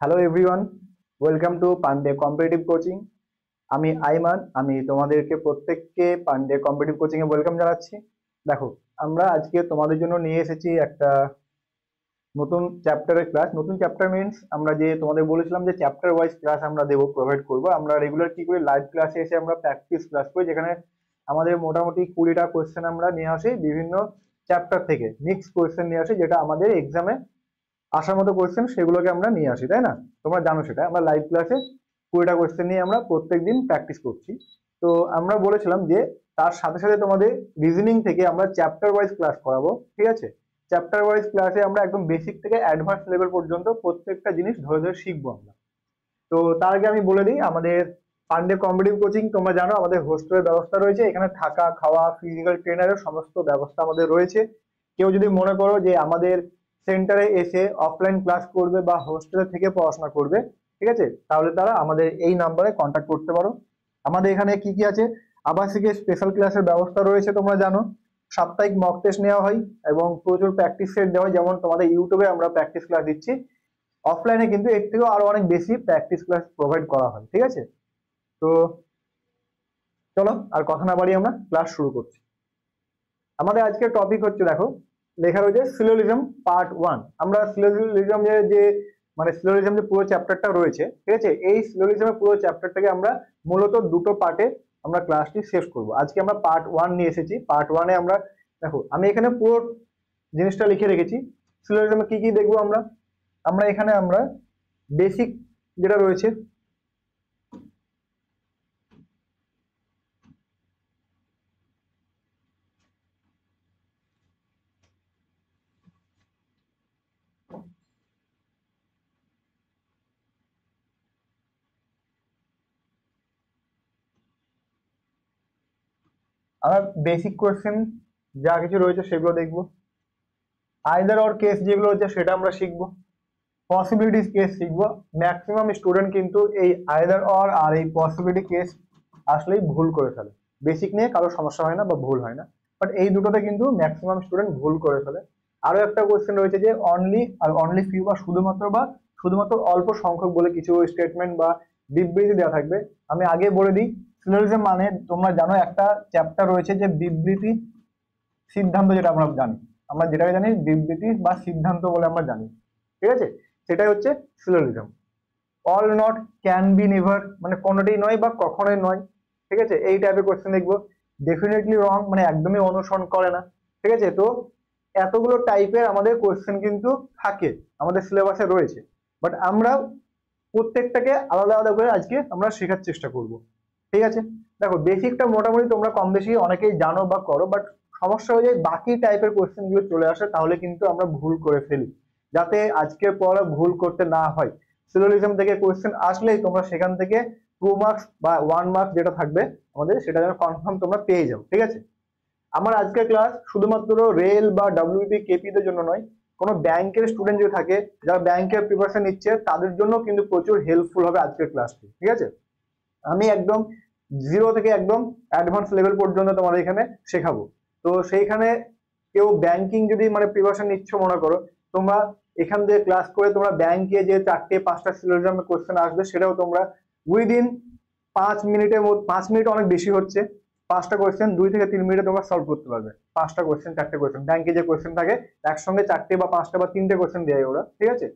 Hello everyone welcome to Pandey competitive coaching আমি আইমান আমি তোমাদেরকে প্রত্যেককে পান্ডে কম্পিটিভ কোচিংয়ে ওয়েলকাম জানাচ্ছি দেখো আমরা আজকে তোমাদের জন্য নিয়ে এসেছি একটা নতুন চ্যাপ্টারের ক্লাস নতুন চ্যাপ্টার মিনস আমরা যে তোমাদের বলেছিলাম যে চ্যাপ্টার ওয়াইজ ক্লাস আমরা দেবো প্রোভাইড করবো আমরা রেগুলার কি করি লাইভ ক্লাসে এসে আমরা প্র্যাকটিস ক্লাস করি যেখানে আমাদের মোটামুটি কুড়িটা কোয়েশ্চেন আমরা নিয়ে আসি বিভিন্ন চ্যাপ্টার থেকে মিক্স কোয়েশ্চেন নিয়ে আসি যেটা আমাদের এক্সামে আসার মতো কোয়েশ্চেন সেগুলোকে আমরা নিয়ে আসি তাই না তোমরা জানো সেটা আমরা লাইভ ক্লাসে কুড়িটা কোয়েশ্চেন নিয়ে আমরা প্রত্যেক দিন প্র্যাকটিস করছি তো আমরা বলেছিলাম যে তার সাথে সাথে তোমাদের রিজনিং থেকে আমরা চ্যাপ্টার ওয়াইজ ক্লাস করাবো ঠিক আছে চ্যাপ্টার ওয়াইজ ক্লাসে আমরা একদম বেসিক থেকে অ্যাডভান্স লেভেল পর্যন্ত প্রত্যেকটা জিনিস ধরে ধরে শিখবো আমরা তো তার আগে আমি বলে দিই আমাদের পান্ডে কম্পিটিভ কোচিং তোমরা জানো আমাদের হোস্টেলের ব্যবস্থা রয়েছে এখানে থাকা খাওয়া ফিজিক্যাল ট্রেনারের সমস্ত ব্যবস্থা আমাদের রয়েছে কেউ যদি মনে করো যে আমাদের সেন্টারে এসে অফলাইন ক্লাস করবে বা হোস্টেল থেকে পড়াশোনা করবে ঠিক আছে তাহলে তারা আমাদের এই নাম্বারে কন্ট্যাক্ট করতে পারো আমাদের এখানে কি কি আছে আবাসিকের স্পেশাল ক্লাসের ব্যবস্থা রয়েছে তোমরা জানো সাপ্তাহিক মক টেস্ট নেওয়া হয় এবং প্রচুর প্র্যাকটিস সেট দেওয়া হয় যেমন তোমাদের ইউটিউবে আমরা প্র্যাকটিস ক্লাস দিচ্ছি অফলাইনে কিন্তু এর থেকেও আরো অনেক বেশি প্র্যাকটিস ক্লাস প্রোভাইড করা হয় ঠিক আছে তো চলো আর কথা না বাড়িয়ে আমরা ক্লাস শুরু করছি আমাদের আজকের টপিক হচ্ছে দেখো লেখা রয়েছে সিলোলিজম পার্ট ওয়ান আমরা সিলোলিজম যে মানে সিলোলিজম যে পুরো চ্যাপ্টারটা রয়েছে ঠিক আছে এই সিলোলিজমের পুরো চ্যাপ্টারটাকে আমরা মূলত দুটো পার্টে আমরা ক্লাসটি শেষ করব আজকে আমরা পার্ট ওয়ান নিয়ে এসেছি পার্ট ওয়ানে আমরা দেখো আমি এখানে পুরো জিনিসটা লিখে রেখেছি সিলোলিজমে কি কি দেখবো আমরা আমরা এখানে আমরা বেসিক যেটা রয়েছে আমরা বেসিক কোয়েশ্চেন যা কিছু রয়েছে সেগুলো দেখব আইদার অর কেস যেগুলো রয়েছে সেটা আমরা শিখব পসিবিলিটিস কেস শিখব ম্যাক্সিমাম স্টুডেন্ট কিন্তু এই আইদার অর আর এই পসিবিলিটি কেস আসলেই ভুল করে ফেলে বেসিক নিয়ে কারো সমস্যা হয় না বা ভুল হয় না বাট এই দুটোতে কিন্তু ম্যাক্সিমাম স্টুডেন্ট ভুল করে ফেলে আরও একটা কোয়েশ্চেন রয়েছে যে অনলি আর অনলি ফিউ বা শুধুমাত্র বা শুধুমাত্র অল্প সংখ্যক বলে কিছু স্টেটমেন্ট বা বিবৃতি দেওয়া থাকবে আমি আগে বলে দিই সিলোজিজম মানে তোমরা জানো একটা চ্যাপ্টার রয়েছে যে বিবৃতি সিদ্ধান্ত যেটা আমরা জানি আমরা যেটাকে জানি বিবৃতি বা সিদ্ধান্ত বলে আমরা জানি ঠিক আছে সেটাই হচ্ছে syllogism all not can be never মানে কোনোটাই নয় বা কখনোই নয় ঠিক আছে এই টাইপের কোয়েশ্চেন দেখবো ডেফিনেটলি রং মানে একদমই অনুসরণ করে না ঠিক আছে তো এতগুলো টাইপের আমাদের কোয়েশ্চেন কিন্তু থাকে আমাদের সিলেবাসে রয়েছে বাট আমরা প্রত্যেকটাকে আলাদা আলাদা করে আজকে আমরা শেখার চেষ্টা করব ঠিক আছে দেখো বেসিকটা মোটামুটি তোমরা কম বেশি অনেকেই জানো বা করো বাট সমস্যা হয়ে যায় বাকি টাইপের কোয়েশ্চেনগুলো চলে আসে তাহলে কিন্তু আমরা ভুল করে ফেলি যাতে আজকের পড়া ভুল করতে না হয় সিলোলিজম থেকে কোয়েশ্চেন আসলেই তোমরা সেখান থেকে টু মার্কস বা ওয়ান মার্কস যেটা থাকবে আমাদের সেটা যেন কনফার্ম তোমরা পেয়ে যাও ঠিক আছে আমার আজকের ক্লাস শুধুমাত্র রেল বা কেপি দের জন্য নয় কোনো ব্যাংকের স্টুডেন্ট যদি থাকে যারা ব্যাংকের প্রিপারেশন নিচ্ছে তাদের জন্য কিন্তু প্রচুর হেল্পফুল হবে আজকের ক্লাসটি ঠিক আছে আমি একদম জিরো থেকে একদম অ্যাডভান্স লেভেল পর্যন্ত তোমার এখানে শেখাবো তো সেইখানে কেউ ব্যাংকিং যদি মানে প্রিপারেশন নিচ্ছ মনে করো তোমরা এখান থেকে ক্লাস করে তোমরা ব্যাংকে যে চারটে পাঁচটা সিলেবাস কোয়েশ্চেন আসবে সেটাও তোমরা উইদিন পাঁচ মিনিটের মধ্যে পাঁচ মিনিট অনেক বেশি হচ্ছে পাঁচটা কোয়েশ্চেন দুই থেকে তিন মিনিটে তোমরা সলভ করতে পারবে পাঁচটা কোয়েশ্চেন চারটে কোয়েশ্চেন ব্যাংকে যে কোয়েশ্চেন থাকে একসঙ্গে চারটে বা পাঁচটা বা তিনটে কোয়েশ্চেন দেয় ওরা ঠিক আছে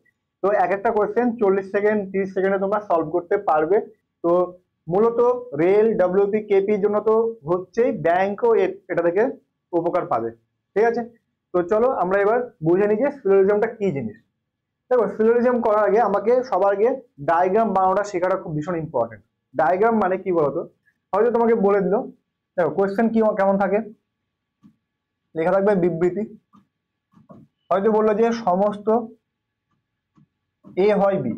তো এক একটা কোয়েশ্চেন চল্লিশ সেকেন্ড তিরিশ সেকেন্ডে তোমরা সলভ করতে পারবে তো মূলত রেল ডাব্লিউপি কেপির জন্য তো হচ্ছেই ব্যাংকও এটা থেকে উপকার পাবে ঠিক আছে তো চলো আমরা এবার বুঝে নিই যে সিলোরিজমটা কি জিনিস দেখো সিলোরিজম করার আগে আমাকে সবার আগে ডায়াগ্রাম বানানোটা শেখাটা খুব ভীষণ ইম্পর্টেন্ট ডায়াগ্রাম মানে কি বলতো হয়তো তোমাকে বলে দিল দেখো কোয়েশ্চেন কি কেমন থাকে লেখা থাকবে বিবৃতি হয়তো বললো যে সমস্ত এ হয় বি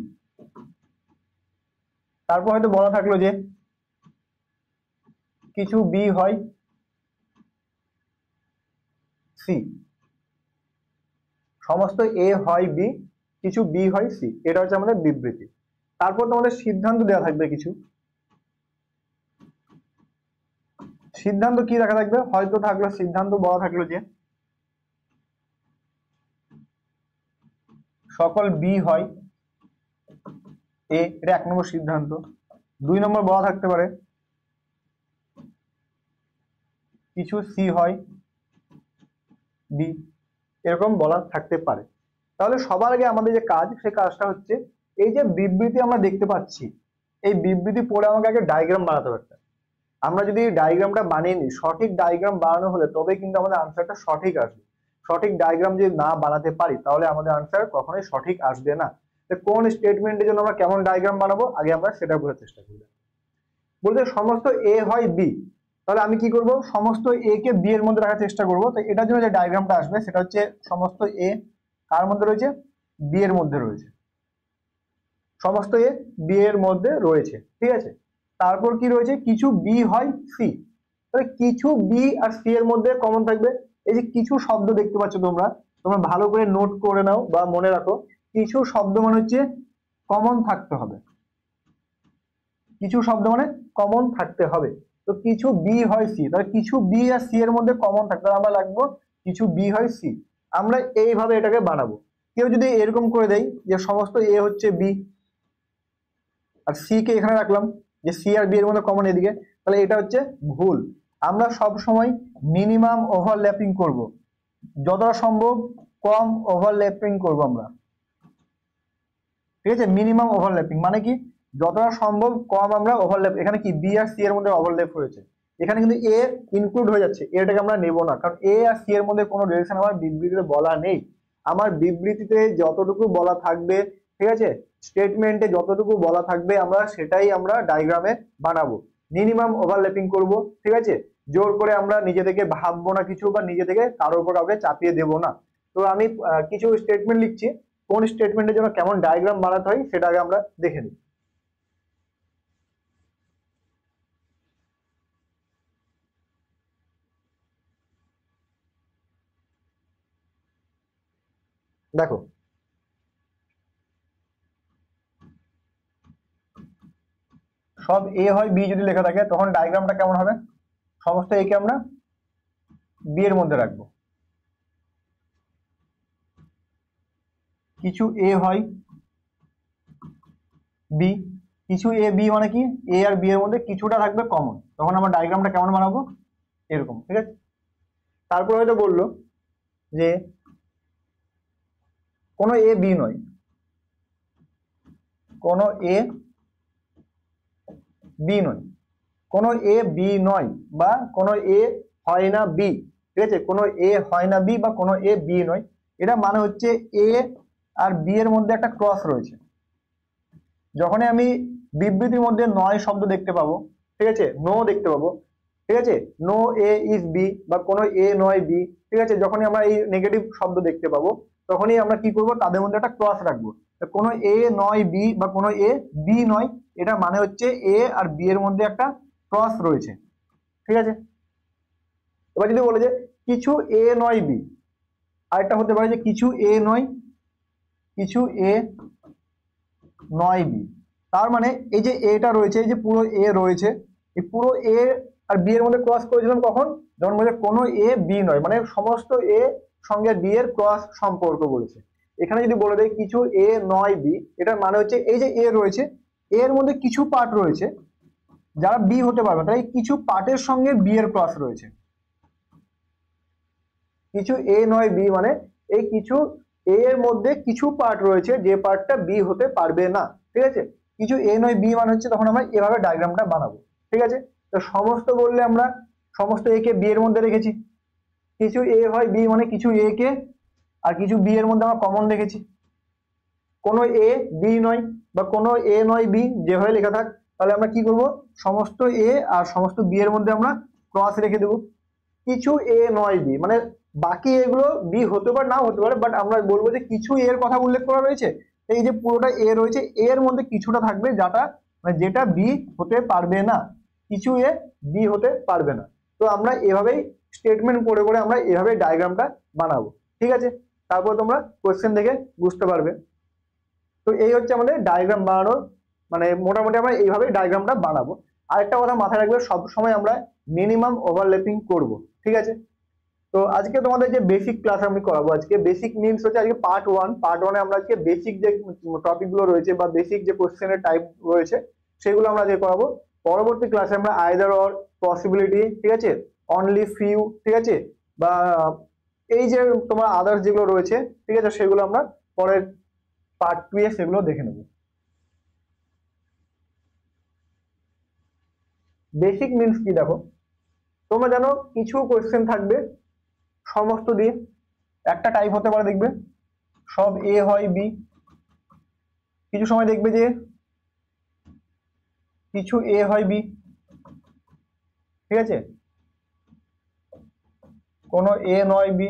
তারপর হয়তো বলা থাকলো যে কিছু বি হয় সি সমস্ত এ হয় বি কিছু বি হয় সি এটা হচ্ছে আমাদের বিবৃতি তারপর তোমাদের সিদ্ধান্ত দেওয়া থাকবে কিছু সিদ্ধান্ত কি রাখা থাকবে হয়তো থাকলো সিদ্ধান্ত বলা থাকলো যে সকল বি হয় এ এটা এক নম্বর সিদ্ধান্ত দুই নম্বর বলা থাকতে পারে কিছু সি হয় বি এরকম বলা থাকতে পারে তাহলে সবার আগে আমাদের যে কাজ সেই কাজটা হচ্ছে এই যে বিবৃতি আমরা দেখতে পাচ্ছি এই বিবৃতি পড়ে আমাকে আগে ডায়াগ্রাম বানাতে হবে একটা আমরা যদি ডায়াগ্রামটা বানিয়ে নিই সঠিক ডায়াগ্রাম বানানো হলে তবে কিন্তু আমাদের আনসারটা সঠিক আসবে সঠিক ডায়াগ্রাম যদি না বানাতে পারি তাহলে আমাদের আনসার কখনোই সঠিক আসবে না কোন স্টেটমেন্টের জন্য আমরা কেমন ডায়াগ্রাম বানাবো আগে আমরা সেটা বোঝার চেষ্টা করি বলতে সমস্ত এ হয় বি তাহলে আমি কি করব সমস্ত এ কে বি এর মধ্যে রাখার চেষ্টা করব তো এটার জন্য যে ডায়াগ্রামটা আসবে সেটা হচ্ছে সমস্ত এ কার মধ্যে রয়েছে বি এর মধ্যে রয়েছে সমস্ত এ বি এর মধ্যে রয়েছে ঠিক আছে তারপর কি রয়েছে কিছু বি হয় সি তাহলে কিছু বি আর সি এর মধ্যে কমন থাকবে এই যে কিছু শব্দ দেখতে পাচ্ছ তোমরা তোমরা ভালো করে নোট করে নাও বা মনে রাখো কিছু শব্দ মানে হচ্ছে কমন থাকতে হবে কিছু শব্দ মানে কমন থাকতে হবে তো কিছু বি হয় সি তাহলে কিছু বি আর সি এর মধ্যে কমন থাকে তাহলে আমরা লাগবো কিছু বি হয় সি আমরা এইভাবে এটাকে বানাবো কেউ যদি এরকম করে দেয় যে সমস্ত এ হচ্ছে বি আর সি কে এখানে রাখলাম যে সি আর বি এর মধ্যে কমন এদিকে তাহলে এটা হচ্ছে ভুল আমরা সব সময় মিনিমাম ওভারল্যাপিং করব যতটা সম্ভব কম ওভারল্যাপিং করব আমরা ঠিক আছে মিনিমাম ওভারল্যাপিং মানে কি যতটা সম্ভব কম আমরা ওভারল্যাপ এখানে কি বি আর সি এর মধ্যে ওভারল্যাপ হয়েছে এখানে কিন্তু এ ইনক্লুড হয়ে যাচ্ছে এটাকে আমরা নেব না কারণ এ আর সি এর মধ্যে কোনো রিলেশন আমার বিবৃতিতে বলা নেই আমার বিবৃতিতে যতটুকু বলা থাকবে ঠিক আছে স্টেটমেন্টে যতটুকু বলা থাকবে আমরা সেটাই আমরা ডায়াগ্রামে বানাবো মিনিমাম ওভারল্যাপিং করব ঠিক আছে জোর করে আমরা নিজে থেকে ভাববো না কিছু বা নিজে থেকে কারো উপর কাউকে চাপিয়ে দেব না তো আমি কিছু স্টেটমেন্ট লিখছি কোন স্টেটমেন্টের জন্য কেমন ডায়াগ্রাম বানাতে হয় সেটা আগে আমরা দেখে নিই দেখো সব এ হয় বি যদি লেখা থাকে তখন ডায়াগ্রামটা কেমন হবে সমস্ত একে আমরা বি এর মধ্যে রাখব কিছু এ হয় বি কিছু এ বি মানে কি এ আর বি এর মধ্যে কিছুটা থাকবে কমন তখন আমরা ডায়াগ্রামটা কেমন বানাবো এরকম ঠিক আছে তারপর হয়তো বললো যে কোনো এ বি নয় কোনো এ বি নয় কোনো এ বি নয় বা কোনো এ হয় না বি ঠিক আছে কোনো এ হয় না বি বা কোনো এ বি নয় এটা মানে হচ্ছে এ আর বি এর মধ্যে একটা ক্রস রয়েছে যখনই আমি বিবৃতির মধ্যে নয় শব্দ দেখতে পাবো ঠিক আছে নো দেখতে পাবো ঠিক আছে নো এ ইজ বি বা কোনো এ নয় বি ঠিক আছে যখনই আমরা এই নেগেটিভ শব্দ দেখতে পাবো তখনই আমরা কি করব তাদের মধ্যে একটা ক্রস রাখবো কোনো এ নয় বি বা কোনো এ বি নয় এটা মানে হচ্ছে এ আর বি এর মধ্যে একটা ক্রস রয়েছে ঠিক আছে এবার যদি বলে যে কিছু এ নয় বি আরেকটা হতে পারে যে কিছু এ নয় কিছু এ নয় বি তার মানে এই যে এটা রয়েছে এই যে পুরো এ রয়েছে এই পুরো এ আর বি এর মধ্যে ক্রস করেছিলাম কখন যখন বলছে কোনো এ বি নয় মানে সমস্ত এ সঙ্গে বি এর ক্রস সম্পর্ক বলেছে এখানে যদি বলে দেয় কিছু এ নয় বি এটার মানে হচ্ছে এই যে এ রয়েছে এর মধ্যে কিছু পার্ট রয়েছে যারা বি হতে পারবে তাই কিছু পার্টের সঙ্গে বি এর ক্রস রয়েছে কিছু এ নয় বি মানে এই কিছু এ এর মধ্যে কিছু পার্ট রয়েছে যে পার্টটা বি হতে পারবে না ঠিক আছে কিছু এ নয় বি মানে হচ্ছে তখন আমরা এভাবে ডায়াগ্রামটা বানাবো ঠিক আছে তো সমস্ত বললে আমরা সমস্ত একে বি এর মধ্যে রেখেছি কিছু এ হয় বি মানে কিছু এ কে আর কিছু বি এর মধ্যে আমরা কমন দেখেছি কোনো এ বি নয় বা কোনো এ নয় বি যে লেখা থাক তাহলে আমরা কি করব সমস্ত এ আর সমস্ত বি এর মধ্যে আমরা ক্রস রেখে দেব কিছু এ নয় বি মানে বাকি এগুলো বি হতে পারে না হতে পারে বাট আমরা বলবো যে কিছু এর কথা উল্লেখ করা রয়েছে এই যে পুরোটা এ রয়েছে এর মধ্যে কিছুটা থাকবে যাটা মানে যেটা বি হতে পারবে না কিছু এ বি হতে পারবে না তো আমরা এভাবেই স্টেটমেন্ট করে করে আমরা এভাবে ডায়াগ্রামটা বানাবো ঠিক আছে তারপর তোমরা কোয়েশ্চেন দেখে বুঝতে পারবে তো এই হচ্ছে আমাদের ডায়াগ্রাম বানানোর মানে মোটামুটি আমরা এইভাবে ডায়াগ্রামটা বানাবো আরেকটা কথা মাথায় রাখবে সব সময় আমরা মিনিমাম ওভারল্যাপিং করব ঠিক আছে তো আজকে তোমাদের যে বেসিক ক্লাস আমি করাবো আজকে বেসিক মিনস হচ্ছে আজকে পার্ট ওয়ান পার্ট ওয়ানে আমরা আজকে বেসিক যে টপিকগুলো রয়েছে বা বেসিক যে কোয়েশ্চেনের টাইপ রয়েছে সেগুলো আমরা আজকে করাবো পরবর্তী ক্লাসে আমরা আয়দার অর পসিবিলিটি ঠিক আছে অনলি ফিউ ঠিক আছে বা এই যে তোমার আদার্স যেগুলো রয়েছে ঠিক আছে সেগুলো আমরা পরের পার্ট টু এ সেগুলো দেখে নেব বেসিক মিনস কি দেখো তোমরা জানো কিছু কোয়েশ্চেন থাকবে সমস্ত দিয়ে একটা টাইপ হতে পারে দেখবে সব এ হয় বি কিছু সময় দেখবে যে কিছু এ হয় বি ঠিক আছে কোনো এ নয় বি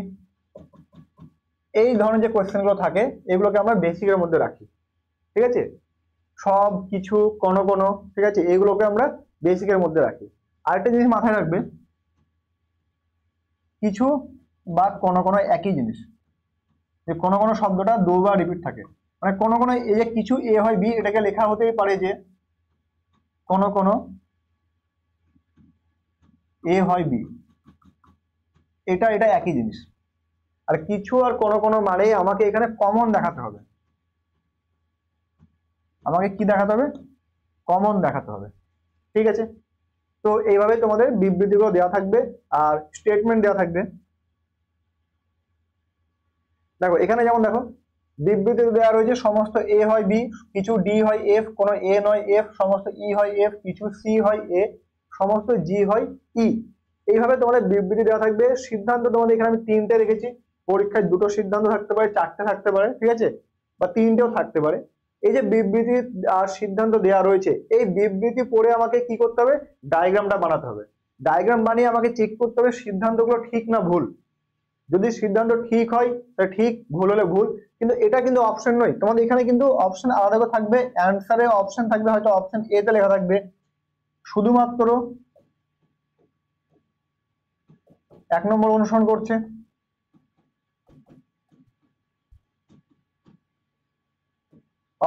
এই ধরনের যে কোয়েশ্চেনগুলো থাকে এগুলোকে আমরা বেসিকের মধ্যে রাখি ঠিক আছে সব কিছু কোনো কোনো ঠিক আছে এগুলোকে আমরা বেসিকের মধ্যে রাখি আরেকটা জিনিস মাথায় রাখবে কিছু বা কোনো কোনো একই জিনিস যে কোনো কোনো শব্দটা দুবার রিপিট থাকে মানে কোনো কোনো এই যে কিছু এ হয় বি এটাকে লেখা হতেই পারে যে কোনো কোনো এ হয় বি এটা এটা একই জিনিস আর কিছু আর কোনো কোনো মানে আমাকে এখানে কমন দেখাতে হবে আমাকে কি দেখাতে হবে কমন দেখাতে হবে ঠিক আছে তো এইভাবে তোমাদের বিবৃতিগুলো দেওয়া থাকবে আর স্টেটমেন্ট দেওয়া থাকবে দেখো এখানে যেমন দেখো বিবৃতি দেওয়া রয়েছে সমস্ত এ হয় বি কিছু ডি হয় এফ কোনো এ নয় এফ সমস্ত ই e হয় এফ কিছু সি হয় এ সমস্ত জি হয় ই e। এইভাবে তোমাদের বিবৃতি দেওয়া থাকবে সিদ্ধান্ত তোমাদের এখানে আমি তিনটে রেখেছি পরীক্ষায় দুটো সিদ্ধান্ত থাকতে পারে চারটে থাকতে পারে ঠিক আছে বা তিনটেও থাকতে পারে এই যে বিবৃতি আর সিদ্ধান্ত দেওয়া রয়েছে এই বিবৃতি পড়ে আমাকে কি করতে হবে ডায়াগ্রামটা বানাতে হবে ডায়াগ্রাম বানিয়ে আমাকে চেক করতে হবে সিদ্ধান্তগুলো ঠিক না ভুল যদি সিদ্ধান্ত ঠিক হয় তাহলে ঠিক ভুল হলে ভুল কিন্তু এটা কিন্তু অপশন নয় তোমাদের এখানে কিন্তু অপশন আলাদা করে থাকবে অ্যান্সারে অপশন থাকবে হয়তো অপশন এ তে লেখা থাকবে শুধুমাত্র এক নম্বর অনুসরণ করছে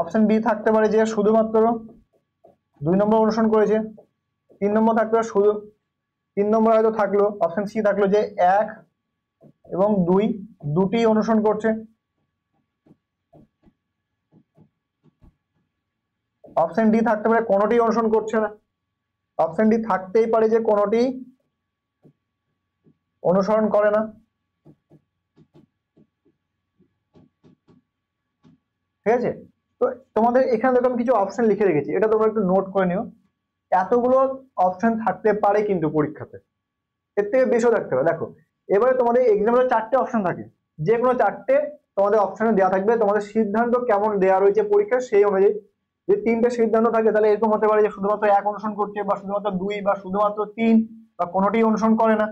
অপশন বি থাকতে পারে যে শুধুমাত্র দুই নম্বর অনুসরণ করেছে তিন নম্বর থাকতে পারে শুধু তিন নম্বর হয়তো থাকলো অপশন সি থাকলো যে এক এবং দুই দুটি অনুসরণ করছে অপশন ডি থাকতে পারে কোনোটি অনুসরণ করছে না অপশন ডি থাকতেই পারে যে কোনোটি অনুসরণ করে না ঠিক আছে তো তোমাদের এখানে দেখো আমি কিছু অপশন লিখে রেখেছি এটা তোমরা একটু নোট করে নিও এতগুলো অপশন থাকতে পারে কিন্তু পরীক্ষাতে এর থেকে বেশিও থাকতে পারে দেখো এবারে তোমাদের এক্সামে চারটে অপশন থাকে যে কোনো চারটে তোমাদের অপশনে দেওয়া থাকবে তোমাদের সিদ্ধান্ত কেমন দেওয়া রয়েছে পরীক্ষার সেই অনুযায়ী যে তিনটে সিদ্ধান্ত থাকে তাহলে এরকম হতে পারে যে শুধুমাত্র এক অনুসরণ করছে বা শুধুমাত্র দুই বা শুধুমাত্র তিন বা কোনোটি অনুসরণ করে না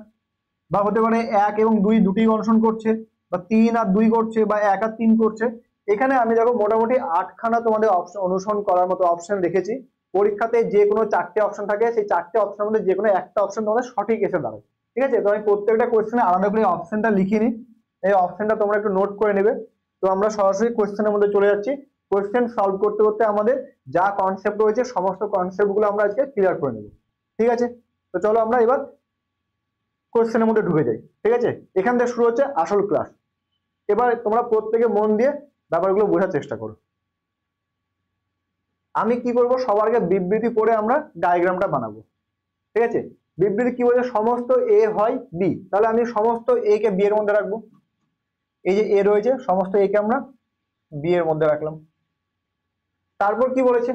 বা হতে পারে এক এবং দুই দুটি অনশন করছে বা তিন আর দুই করছে বা এক আর তিন করছে এখানে আমি দেখো মোটামুটি আটখানা তোমাদের অপশন অনুসরণ করার মতো অপশন রেখেছি পরীক্ষাতে যে কোনো চারটে অপশন থাকে সেই চারটে অপশনের মধ্যে যে কোনো একটা অপশন তোমাদের সঠিক এসে দাঁড়ায় ঠিক আছে তো আমি প্রত্যেকটা কোয়েশনে আলাদা করে অপশনটা লিখে নিই এই অপশনটা তোমরা একটু নোট করে নেবে তো আমরা সরাসরি কোয়েশনের মধ্যে চলে যাচ্ছি কোয়েশ্চেন সলভ করতে করতে আমাদের যা কনসেপ্ট রয়েছে সমস্ত কনসেপ্টগুলো আমরা আজকে ক্লিয়ার করে নেব ঠিক আছে তো চলো আমরা এবার কোয়েশ্চেনের মধ্যে ঢুকে যাই ঠিক আছে এখান থেকে শুরু হচ্ছে আসল ক্লাস এবার তোমরা প্রত্যেকে মন দিয়ে ব্যাপারগুলো বোঝার চেষ্টা করো আমি কি করব সবার আগে বিবৃতি পড়ে আমরা ডায়াগ্রামটা বানাবো ঠিক আছে বিবৃতি কি বলছে সমস্ত এ হয় বি তাহলে আমি সমস্ত এ কে বি এর মধ্যে রাখবো এই যে এ রয়েছে সমস্ত এ কে আমরা বি এর মধ্যে রাখলাম তারপর কি বলেছে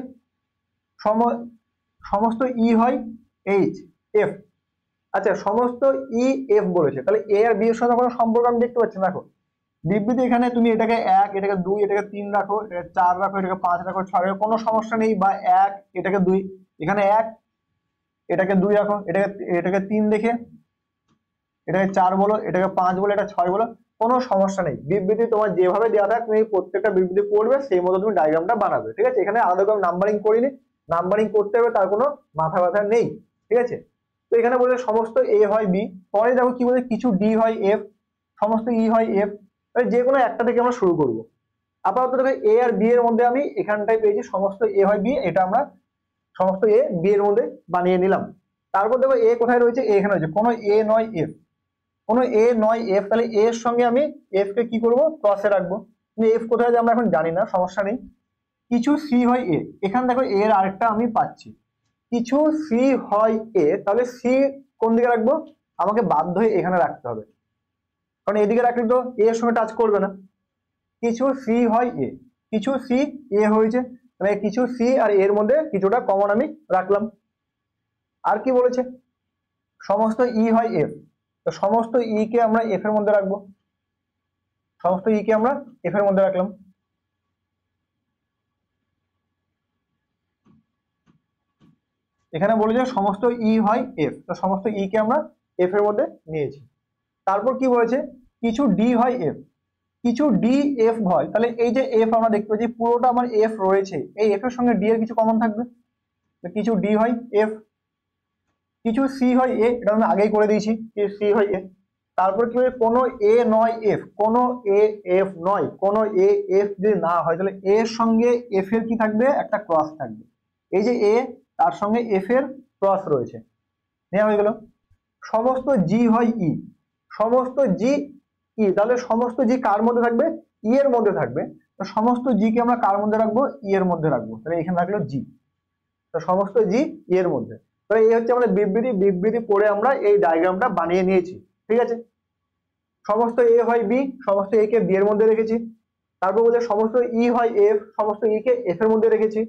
সমস্ত ই e হয় এইচ এফ আচ্ছা সমস্ত ই e, এফ বলেছে তাহলে এ আর বি এর সাথে কোনো সম্পর্ক আমি দেখতে পাচ্ছি দেখো বিবৃতি এখানে তুমি এটাকে এক এটাকে দুই এটাকে তিন রাখো এটাকে চার রাখো এটাকে পাঁচ রাখো ছয় রাখো কোনো সমস্যা নেই বা এক এটাকে দুই এখানে এক এটাকে দুই রাখো এটাকে এটাকে তিন দেখে এটাকে চার বলো এটাকে পাঁচ বলো এটা ছয় বলো কোনো সমস্যা নেই বিবৃতি তোমার যেভাবে দেওয়া থাকে তুমি প্রত্যেকটা বিবৃতি পড়বে সেই মতো তুমি ডায়গ্রামটা বানাবে ঠিক আছে এখানে আলাদা করে নাম্বারিং করিনি নাম্বারিং করতে হবে তার কোনো মাথা ব্যথা নেই ঠিক আছে তো এখানে বলে সমস্ত এ হয় বি পরে দেখো কি বলে কিছু ডি হয় এফ সমস্ত ই e হয় এফ যে কোনো একটা থেকে আমরা শুরু করব আপাতত দেখো এ আর বি এর মধ্যে আমি এখানটায় পেয়েছি সমস্ত এ হয় বি এটা আমরা সমস্ত এ বি এর মধ্যে বানিয়ে নিলাম তারপর দেখো এ কোথায় রয়েছে এ এখানে রয়েছে কোনো এ নয় এফ কোনো এ নয় এফ তাহলে এ এর সঙ্গে আমি এফ কে কি করবো ক্রসে রাখবো কিন্তু এফ কোথায় আমরা এখন জানি না সমস্যা নেই কিছু সি হয় এ এখানে দেখো এর আরেকটা আমি পাচ্ছি কিছু সি হয় এ তাহলে সি কোন দিকে রাখবো আমাকে বাধ্য হয়ে এখানে রাখতে হবে কারণ এদিকে রাখলে তো এ এর সঙ্গে টাচ করবে না কিছু সি হয় এ কিছু সি এ হয়েছে মানে কিছু সি আর এর মধ্যে কিছুটা কমন আমি রাখলাম আর কি বলেছে সমস্ত ই e হয় এফ তো সমস্ত ই e কে আমরা এফ এর মধ্যে রাখবো সমস্ত ই e কে আমরা এফ এর মধ্যে রাখলাম এখানে বলে যে সমস্ত ই e হয় এফ তো সমস্ত ই e কে আমরা এফ এর মধ্যে নিয়েছি তারপর কি বলেছে কিছু ডি হয় এফ কিছু ডি এফ হয় তাহলে এই যে এফ আমরা দেখতে পাচ্ছি পুরোটা আমার এফ রয়েছে এই এফ এর সঙ্গে ডি এর কিছু কমন থাকবে কিছু ডি হয় এফ কিছু সি হয় এ এটা আমি আগেই করে দিয়েছি যে সি হয় এ তারপর কি হবে কোনো এ নয় এফ কোনো এ এফ নয় কোনো এ এফ যদি না হয় তাহলে এর সঙ্গে এফ এর কি থাকবে একটা ক্রস থাকবে এই যে এ তার সঙ্গে এফ এর ক্রস রয়েছে নেওয়া হয়ে গেল সমস্ত জি হয় ই e। সমস্ত জি ই e, তাহলে সমস্ত জি কার মধ্যে থাকবে ই e এর মধ্যে থাকবে তো সমস্ত জি কে আমরা কার মধ্যে রাখবো ই এর মধ্যে রাখবো তাহলে এখানে থাকলো জি তো সমস্ত জি ই এর মধ্যে তাহলে এই হচ্ছে আমাদের বিবৃতি বিবৃতি পড়ে আমরা এই ডায়াগ্রামটা বানিয়ে নিয়েছি ঠিক আছে সমস্ত এ হয় বি সমস্ত এ কে বি এর মধ্যে রেখেছি তারপর বলছে সমস্ত ই হয় এফ সমস্ত ই কে এফ এর মধ্যে রেখেছি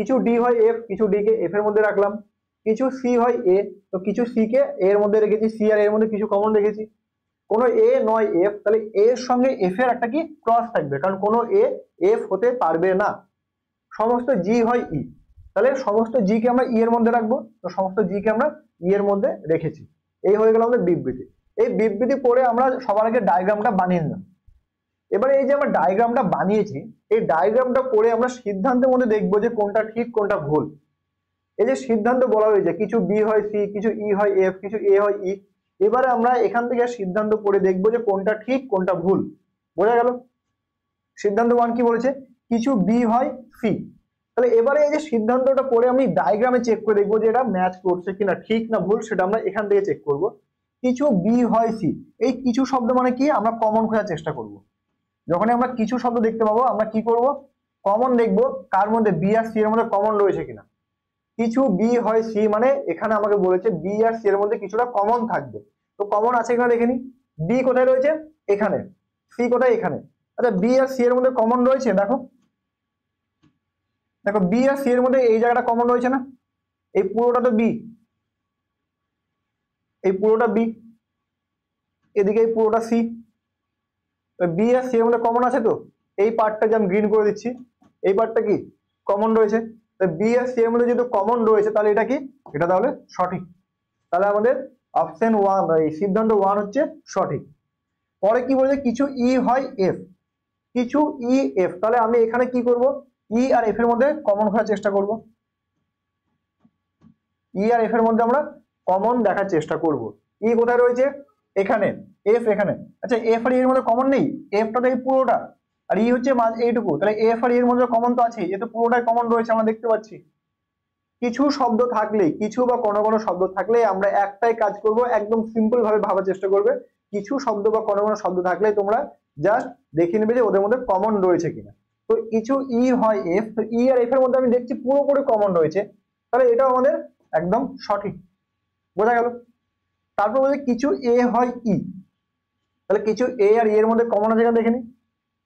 কিছু ডি হয় এফ কিছু ডি কে এফ এর মধ্যে রাখলাম কিছু সি হয় এ তো কিছু সি কে এর মধ্যে রেখেছি সি আর এর মধ্যে কিছু কমন রেখেছি কোনো এ নয় এফ তাহলে এর সঙ্গে এফ এর একটা কি ক্রস থাকবে কারণ কোনো এ এফ হতে পারবে না সমস্ত জি হয় ই e, তাহলে সমস্ত জি কে আমরা ই e এর মধ্যে রাখবো তো সমস্ত জি কে আমরা ই e এর মধ্যে রেখেছি এই হয়ে গেল আমাদের বিবৃতি এই বিবৃতি পড়ে আমরা সবার আগে ডায়াগ্রামটা বানিয়ে নিলাম এবারে এই যে আমরা ডায়াগ্রামটা বানিয়েছি এই ডায়াগ্রামটা করে আমরা সিদ্ধান্তের মধ্যে দেখবো যে কোনটা ঠিক কোনটা ভুল এই যে সিদ্ধান্ত বলা হয়েছে কিছু বি হয় সি কিছু ই e হয় এফ কিছু এ হয় ই e। এবারে আমরা এখান থেকে সিদ্ধান্ত করে দেখবো যে কোনটা ঠিক কোনটা ভুল বোঝা গেল সিদ্ধান্ত ওয়ান কি বলেছে কিছু বি হয় সি তাহলে এবারে এই যে সিদ্ধান্তটা পড়ে আমি ডায়াগ্রামে চেক করে দেখবো যে এটা ম্যাচ করছে কিনা ঠিক না ভুল সেটা আমরা এখান থেকে চেক করব কিছু বি হয় সি এই কিছু শব্দ মানে কি আমরা কমন খোঁজার চেষ্টা করবো যখনই আমরা কিছু শব্দ দেখতে পাবো আমরা কি করব কমন দেখব কার মধ্যে বি আর সি এর মধ্যে কমন রয়েছে কিনা কিছু বি হয় সি মানে এখানে আমাকে বলেছে বি আর সি এর মধ্যে কিছুটা কমন থাকবে তো কমন আছে কিনা দেখে নি বি কোথায় রয়েছে এখানে সি কোথায় এখানে আচ্ছা বি আর সি এর মধ্যে কমন রয়েছে দেখো দেখো বি আর সি এর মধ্যে এই জায়গাটা কমন রয়েছে না এই পুরোটা তো বি এই পুরোটা বি এদিকে এই পুরোটা সি বি আর সি এর মধ্যে কমন আছে তো এই যে আমি গ্রিন করে দিচ্ছি এই পার্টটা কি কমন রয়েছে বি আর সি এর মধ্যে যেহেতু কমন রয়েছে তাহলে এটা কি এটা তাহলে সঠিক তাহলে আমাদের অপশন ওয়ান এই সিদ্ধান্ত ওয়ান হচ্ছে সঠিক পরে কি বলছে কিছু ই e হয় এফ কিছু ই e, এফ তাহলে আমি এখানে কি করব ই e আর এফ এর মধ্যে কমন খোঁজার চেষ্টা করব ই আর এফ এর মধ্যে আমরা কমন দেখার চেষ্টা করব ই কোথায় রয়েছে এখানে এফ এখানে আচ্ছা এফ আর e এর মধ্যে কমন নেই এফটা তো এই পুরোটা আর ই e হচ্ছে এইটুকু তাহলে এফ আর e এর মধ্যে কমন তো আছে তো পুরোটাই কমন রয়েছে আমরা দেখতে পাচ্ছি কিছু শব্দ থাকলে কিছু বা কোনো কোনো শব্দ থাকলে আমরা একটাই কাজ করব একদম সিম্পল ভাবে ভাবার চেষ্টা করবে কিছু শব্দ বা কোনো কোনো শব্দ থাকলে তোমরা জাস্ট দেখে নেবে যে ওদের মধ্যে কমন রয়েছে কিনা তো কিছু ই হয় এফ তো ই আর এফ এর মধ্যে আমি দেখছি পুরোপুরি কমন রয়েছে তাহলে এটাও আমাদের একদম সঠিক বোঝা গেল তারপর বলছে কিছু এ হয় ই তাহলে কিছু এ আর e এর মধ্যে কমন আছে দেখে নিই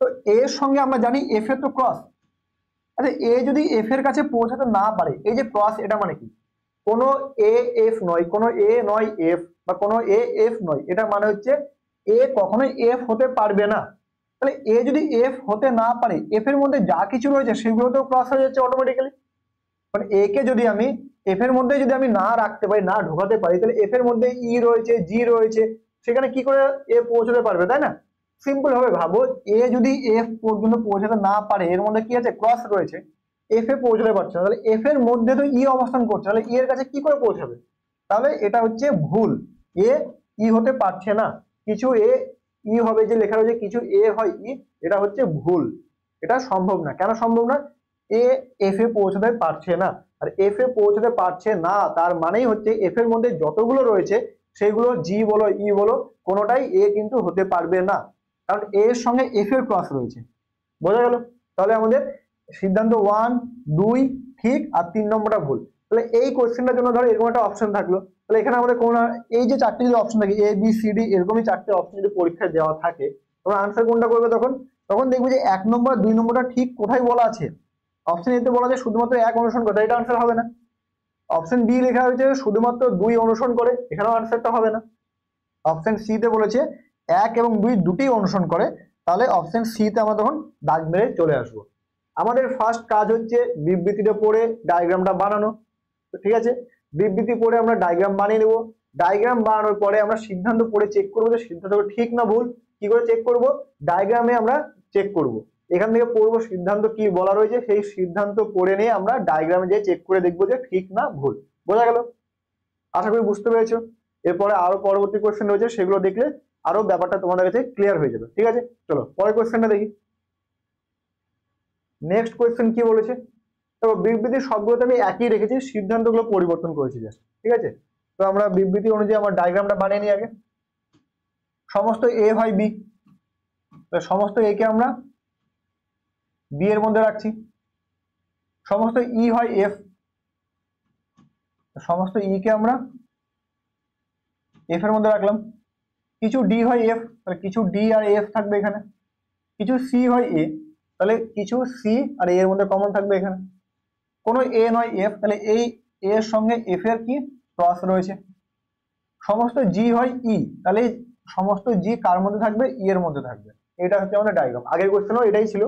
তো এর সঙ্গে আমরা জানি এফ এর তো ক্রস আচ্ছা এ যদি এফ এর কাছে পৌঁছাতে না পারে এই যে ক্রস এটা মানে কি কোনো এ এফ নয় কোনো এ নয় এফ বা কোনো এ এফ নয় এটা মানে হচ্ছে এ কখনোই এফ হতে পারবে না তাহলে এ যদি এফ হতে না পারে এফ এর মধ্যে যা কিছু রয়েছে সেগুলো তো ক্রস হয়ে যাচ্ছে অটোমেটিক্যালি মানে এ কে যদি আমি এফ এর মধ্যে যদি আমি না রাখতে পারি না ঢোকাতে পারি তাহলে এফ এর মধ্যে ই e রয়েছে জি রয়েছে সেখানে কি করে এ পৌঁছতে পারবে তাই না সিম্পল ভাবে ভাবো এ যদি এফ পর্যন্ত পৌঁছাতে না পারে এর মধ্যে কি আছে ক্রস রয়েছে এফ এ পৌঁছতে পারছে না তাহলে এফ এর মধ্যে তো ই e অবস্থান করছে তাহলে ই e এর কাছে কি করে পৌঁছাবে তাহলে এটা হচ্ছে ভুল এ ই e হতে পারছে না কিছু এ ই হবে যে লেখা রয়েছে কিছু এ হয় ই এটা হচ্ছে ভুল এটা সম্ভব না কেন সম্ভব না এ এফ এ পৌঁছতে পারছে না আর এফ এ পৌঁছতে পারছে না তার মানেই হচ্ছে এফ এর মধ্যে যতগুলো রয়েছে সেগুলো জি বলো ই e বলো কোনোটাই এ কিন্তু হতে পারবে না কারণ এ এর সঙ্গে এফ এর ক্রস রয়েছে বোঝা গেল তাহলে আমাদের সিদ্ধান্ত ওয়ান দুই ঠিক আর তিন নম্বরটা ভুল তাহলে এই কোশ্চেনটার জন্য ধরো এরকম একটা অপশন থাকলো তাহলে এখানে আমাদের কোন এই যে চারটি যদি অপশন থাকে এ বি সি ডি এরকমই চারটে অপশন যদি পরীক্ষায় দেওয়া থাকে তখন আনসার কোনটা করবে তখন তখন দেখবে যে এক নম্বর দুই নম্বরটা ঠিক কোথায় বলা আছে অপশন এতে বলা যে শুধুমাত্র এক অনুসরণ কথা এটা আনসার হবে না অপশন বি লেখা হয়েছে শুধুমাত্র দুই অনুসরণ করে এখানেও আনসারটা হবে না অপশন সিতে বলেছে এক এবং দুই দুটি অনুসরণ করে তাহলে অপশন সিতে আমরা তখন দাগ মেরে চলে আসবো আমাদের ফার্স্ট কাজ হচ্ছে বিবৃতিটা পড়ে ডায়াগ্রামটা বানানো তো ঠিক আছে বিবৃতি পড়ে আমরা ডায়াগ্রাম বানিয়ে নেব ডায়াগ্রাম বানানোর পরে আমরা সিদ্ধান্ত পড়ে চেক করবো যে সিদ্ধান্ত ঠিক না ভুল কি করে চেক করব ডায়াগ্রামে আমরা চেক করবো এখান থেকে পড়বো সিদ্ধান্ত কি বলা রয়েছে সেই সিদ্ধান্ত পড়ে নিয়ে আমরা ডায়গ্রামে যে চেক করে দেখবো যে ঠিক না ভুল বোঝা গেল আশা করি বুঝতে পেরেছো এরপরে আরো পরবর্তী কোয়েশ্চেন রয়েছে সেগুলো দেখলে আরো ব্যাপারটা তোমাদের কাছে ক্লিয়ার হয়ে যাবে ঠিক আছে চলো পরের কোয়েশ্চেনটা দেখি নেক্সট কোয়েশ্চেন কি বলেছে দেখো বিবৃতি সবগুলোতে আমি একই রেখেছি সিদ্ধান্তগুলো পরিবর্তন করেছি জাস্ট ঠিক আছে তো আমরা বিবৃতি অনুযায়ী আমার ডায়গ্রামটা বানিয়ে নিই আগে সমস্ত এ হয় বি সমস্ত এ কে আমরা বি এর মধ্যে রাখছি সমস্ত ই e হয় এফ সমস্ত ই e কে আমরা এফ এর মধ্যে রাখলাম কিছু ডি হয় এফ তাহলে কিছু ডি আর এফ থাকবে এখানে কিছু সি হয় এ তাহলে কিছু সি আর এর মধ্যে কমন থাকবে এখানে কোনো এ নয় এফ তাহলে এই এর সঙ্গে এফ এর কি ক্রস রয়েছে সমস্ত জি হয় ই e, তাহলে সমস্ত জি কার মধ্যে থাকবে ই এর মধ্যে থাকবে এটা হচ্ছে আমাদের ডায়াগ্রাম আগের কোশ্চেনও এটাই ছিল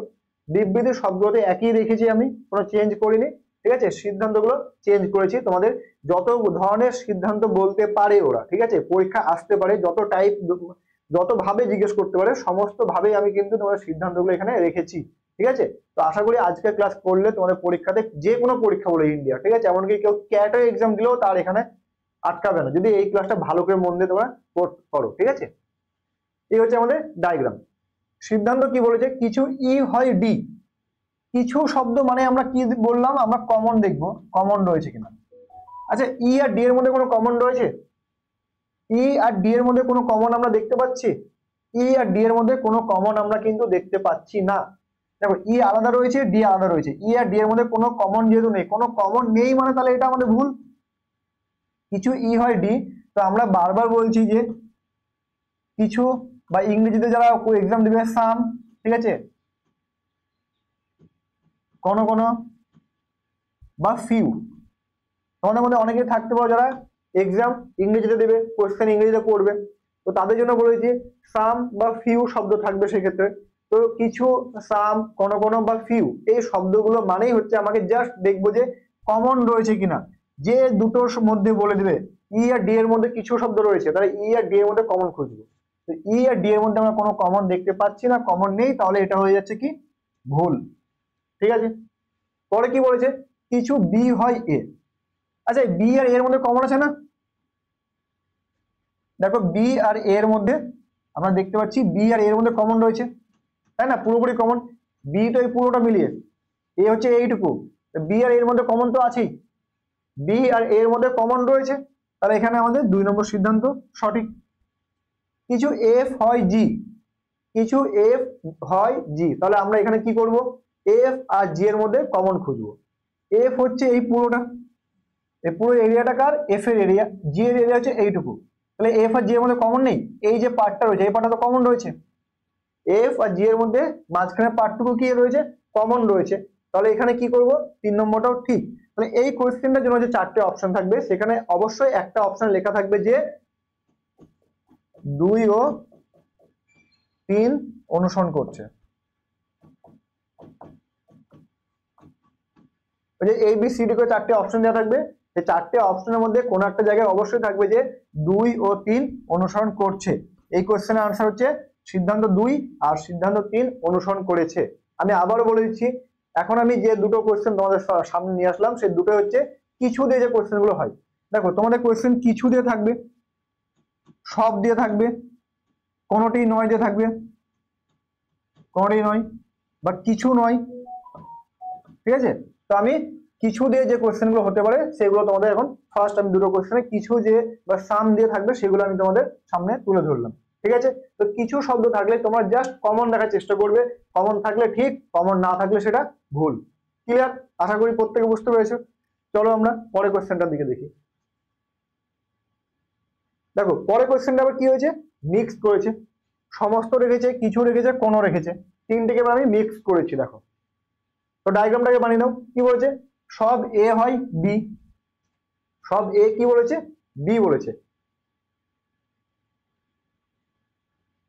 বিবৃতি সবগুলোতে একই রেখেছি আমি কোনো চেঞ্জ করিনি ঠিক আছে সিদ্ধান্তগুলো চেঞ্জ করেছি তোমাদের যত ধরনের সিদ্ধান্ত বলতে পারে ওরা ঠিক আছে পরীক্ষা আসতে পারে যত টাইপ যতভাবে জিজ্ঞেস করতে পারে সমস্ত ভাবে আমি কিন্তু তোমাদের সিদ্ধান্তগুলো এখানে রেখেছি ঠিক আছে তো আশা করি আজকের ক্লাস করলে তোমাদের পরীক্ষাতে যে কোনো পরীক্ষা বলে ইন্ডিয়া ঠিক আছে এমনকি কেউ ক্যাটের এক্সাম দিলেও তার এখানে আটকাবে না যদি এই ক্লাসটা ভালো করে মন দিয়ে তোমরা করো ঠিক আছে এই হচ্ছে আমাদের ডায়াগ্রাম সিদ্ধান্ত কি বলেছে কিছু ই হয় ডি কিছু শব্দ মানে আমরা কি বললাম আমরা কমন দেখব কমন রয়েছে কিনা আচ্ছা ই আর ডি এর মধ্যে কোনো কমন রয়েছে ই আর ডি এর মধ্যে কোনো কমন আমরা দেখতে পাচ্ছি ই আর ডি এর মধ্যে কোনো কমন আমরা কিন্তু দেখতে পাচ্ছি না দেখো ই আলাদা রয়েছে ডি আলাদা রয়েছে ই আর ডি এর মধ্যে কোনো কমন যেহেতু নেই কোনো কমন নেই মানে তাহলে এটা আমাদের ভুল কিছু ই হয় ডি তো আমরা বারবার বলছি যে কিছু বা ইংরেজিতে যারা এক্সাম দিবে সাম ঠিক আছে কোনো কোনো বা ফিউ তোমাদের মধ্যে অনেকে থাকতে পারো যারা এক্সাম ইংরেজিতে দেবে কোয়েশ্চেন ইংরেজিতে করবে তো তাদের জন্য বলেছি সাম বা ফিউ শব্দ থাকবে সেক্ষেত্রে তো কিছু সাম কোন কোন বা ফিউ এই শব্দগুলো মানেই হচ্ছে আমাকে জাস্ট দেখবো যে কমন রয়েছে কিনা যে দুটোর মধ্যে বলে দেবে ই e আর ডি এর মধ্যে কিছু শব্দ রয়েছে তাহলে ই e আর ডি এর মধ্যে কমন খুঁজবে তো ই e আর ডি এর মধ্যে আমরা কোনো কমন দেখতে পাচ্ছি না কমন নেই তাহলে এটা হয়ে যাচ্ছে কি ভুল ঠিক আছে পরে কি বলেছে কিছু বি হয় এ আচ্ছা বি আর এর মধ্যে কমন আছে না দেখো বি আর এর মধ্যে আমরা দেখতে পাচ্ছি বি আর এর মধ্যে কমন রয়েছে তাই না পুরোপুরি কমন বি তো এই পুরোটা মিলিয়ে এ হচ্ছে এইটুকু বি আর এর মধ্যে কমন তো আছেই বি আর এর মধ্যে কমন রয়েছে তাহলে এখানে আমাদের দুই নম্বর সিদ্ধান্ত সঠিক কিছু এফ হয় জি কিছু এফ হয় জি তাহলে আমরা এখানে কি করব এফ আর জি এর মধ্যে কমন খুঁজবো এফ হচ্ছে এই পুরোটা এই পুরো এরিয়াটা কার এফ এর এরিয়া জি এর এরিয়া হচ্ছে এইটুকু তাহলে এফ আর জি এর মধ্যে কমন নেই এই যে পার্টটা রয়েছে এই পার্টটা তো কমন রয়েছে এফ আর জি এর মধ্যে মাঝখানে পার্টটুকু কি রয়েছে কমন রয়েছে তাহলে এখানে কি করব তিন নম্বরটাও ঠিক মানে এই কোয়েশ্চেনটার জন্য যে চারটে অপশন থাকবে সেখানে অবশ্যই একটা অপশন লেখা থাকবে যে দুই ও তিন অনুসরণ করছে যে এ বি সি ডি করে চারটে অপশন দেওয়া থাকবে এই চারটে অপশনের মধ্যে কোনো একটা জায়গায় অবশ্যই থাকবে যে দুই ও তিন অনুসরণ করছে এই কোয়েশ্চেনের আনসার হচ্ছে সিদ্ধান্ত দুই আর সিদ্ধান্ত তিন অনুসরণ করেছে আমি আবারও বলে দিচ্ছি এখন আমি যে দুটো কোয়েশ্চেন তোমাদের সামনে নিয়ে আসলাম সেই দুটো হচ্ছে কিছু দিয়ে যে কোয়েশ্চেনগুলো হয় দেখো তোমাদের কোয়েশ্চেন কিছু দিয়ে থাকবে সব দিয়ে থাকবে কোনোটি নয় দিয়ে থাকবে কোনোটি নয় বা কিছু নয় ঠিক আছে তো আমি কিছু দিয়ে যে কোয়েশ্চেনগুলো হতে পারে সেগুলো তোমাদের এখন ফার্স্ট আমি দুটো কোয়েশ্চেনে কিছু যে বা সাম দিয়ে থাকবে সেগুলো আমি তোমাদের সামনে তুলে ধরলাম ঠিক আছে তো কিছু শব্দ থাকলে তোমরা জাস্ট কমন দেখার চেষ্টা করবে কমন থাকলে ঠিক কমন না থাকলে সেটা ভুল ক্লিয়ার আশা করি প্রত্যেকে বুঝতে পেরেছো চলো আমরা পরে কোয়েশ্চেনটার দিকে দেখি দেখো পরে কোয়েশ্চেনটা আবার কি হয়েছে মিক্সড করেছে সমস্ত রেখেছে কিছু রেখেছে কোনো রেখেছে তিনটেকে আমি মিক্স করেছি দেখো তো ডায়াগ্রামটাকে বানিয়ে নাও কি বলেছে সব এ হয় বি সব এ কি বলেছে বি বলেছে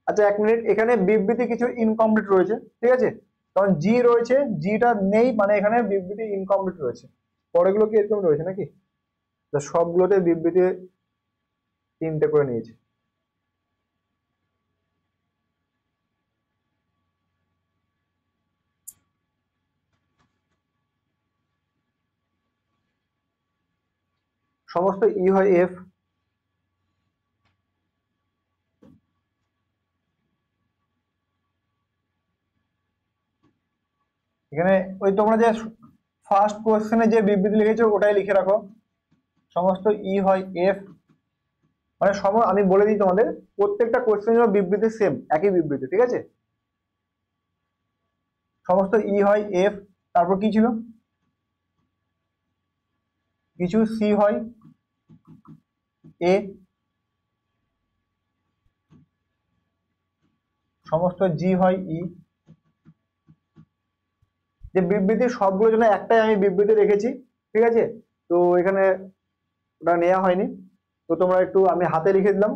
আচ্ছা এক মিনিট এখানে বিবৃতি কিছু ইনকমপ্লিট রয়েছে ঠিক আছে কারণ জি রয়েছে জিটা নেই মানে এখানে বিবৃতি ইনকমপ্লিট রয়েছে পরেগুলো কি এরকম রয়েছে নাকি সবগুলোতে বিবৃতি তিনটে করে নিয়েছি সমস্ত ই e হয় এফ এখানে ওই তোমরা যে ফার্স্ট কোয়েশ্চেনে যে বিবৃতি লিখেছো ওটাই লিখে রাখো সমস্ত ই e হয় এফ মানে সম আমি বলে দিই তোমাদের প্রত্যেকটা কোয়েশ্চেন জন্য বিবৃতি সেম একই বিবৃতি ঠিক আছে সমস্ত ই e হয় এফ তারপর কি ছিল কিছু সি হয় এ সমস্ত জি হয় ই e। যে বিবৃতি সবগুলোর জন্য একটাই আমি বিবৃতি রেখেছি ঠিক আছে তো এখানে ওটা নেওয়া হয়নি তো তোমরা একটু আমি হাতে লিখে দিলাম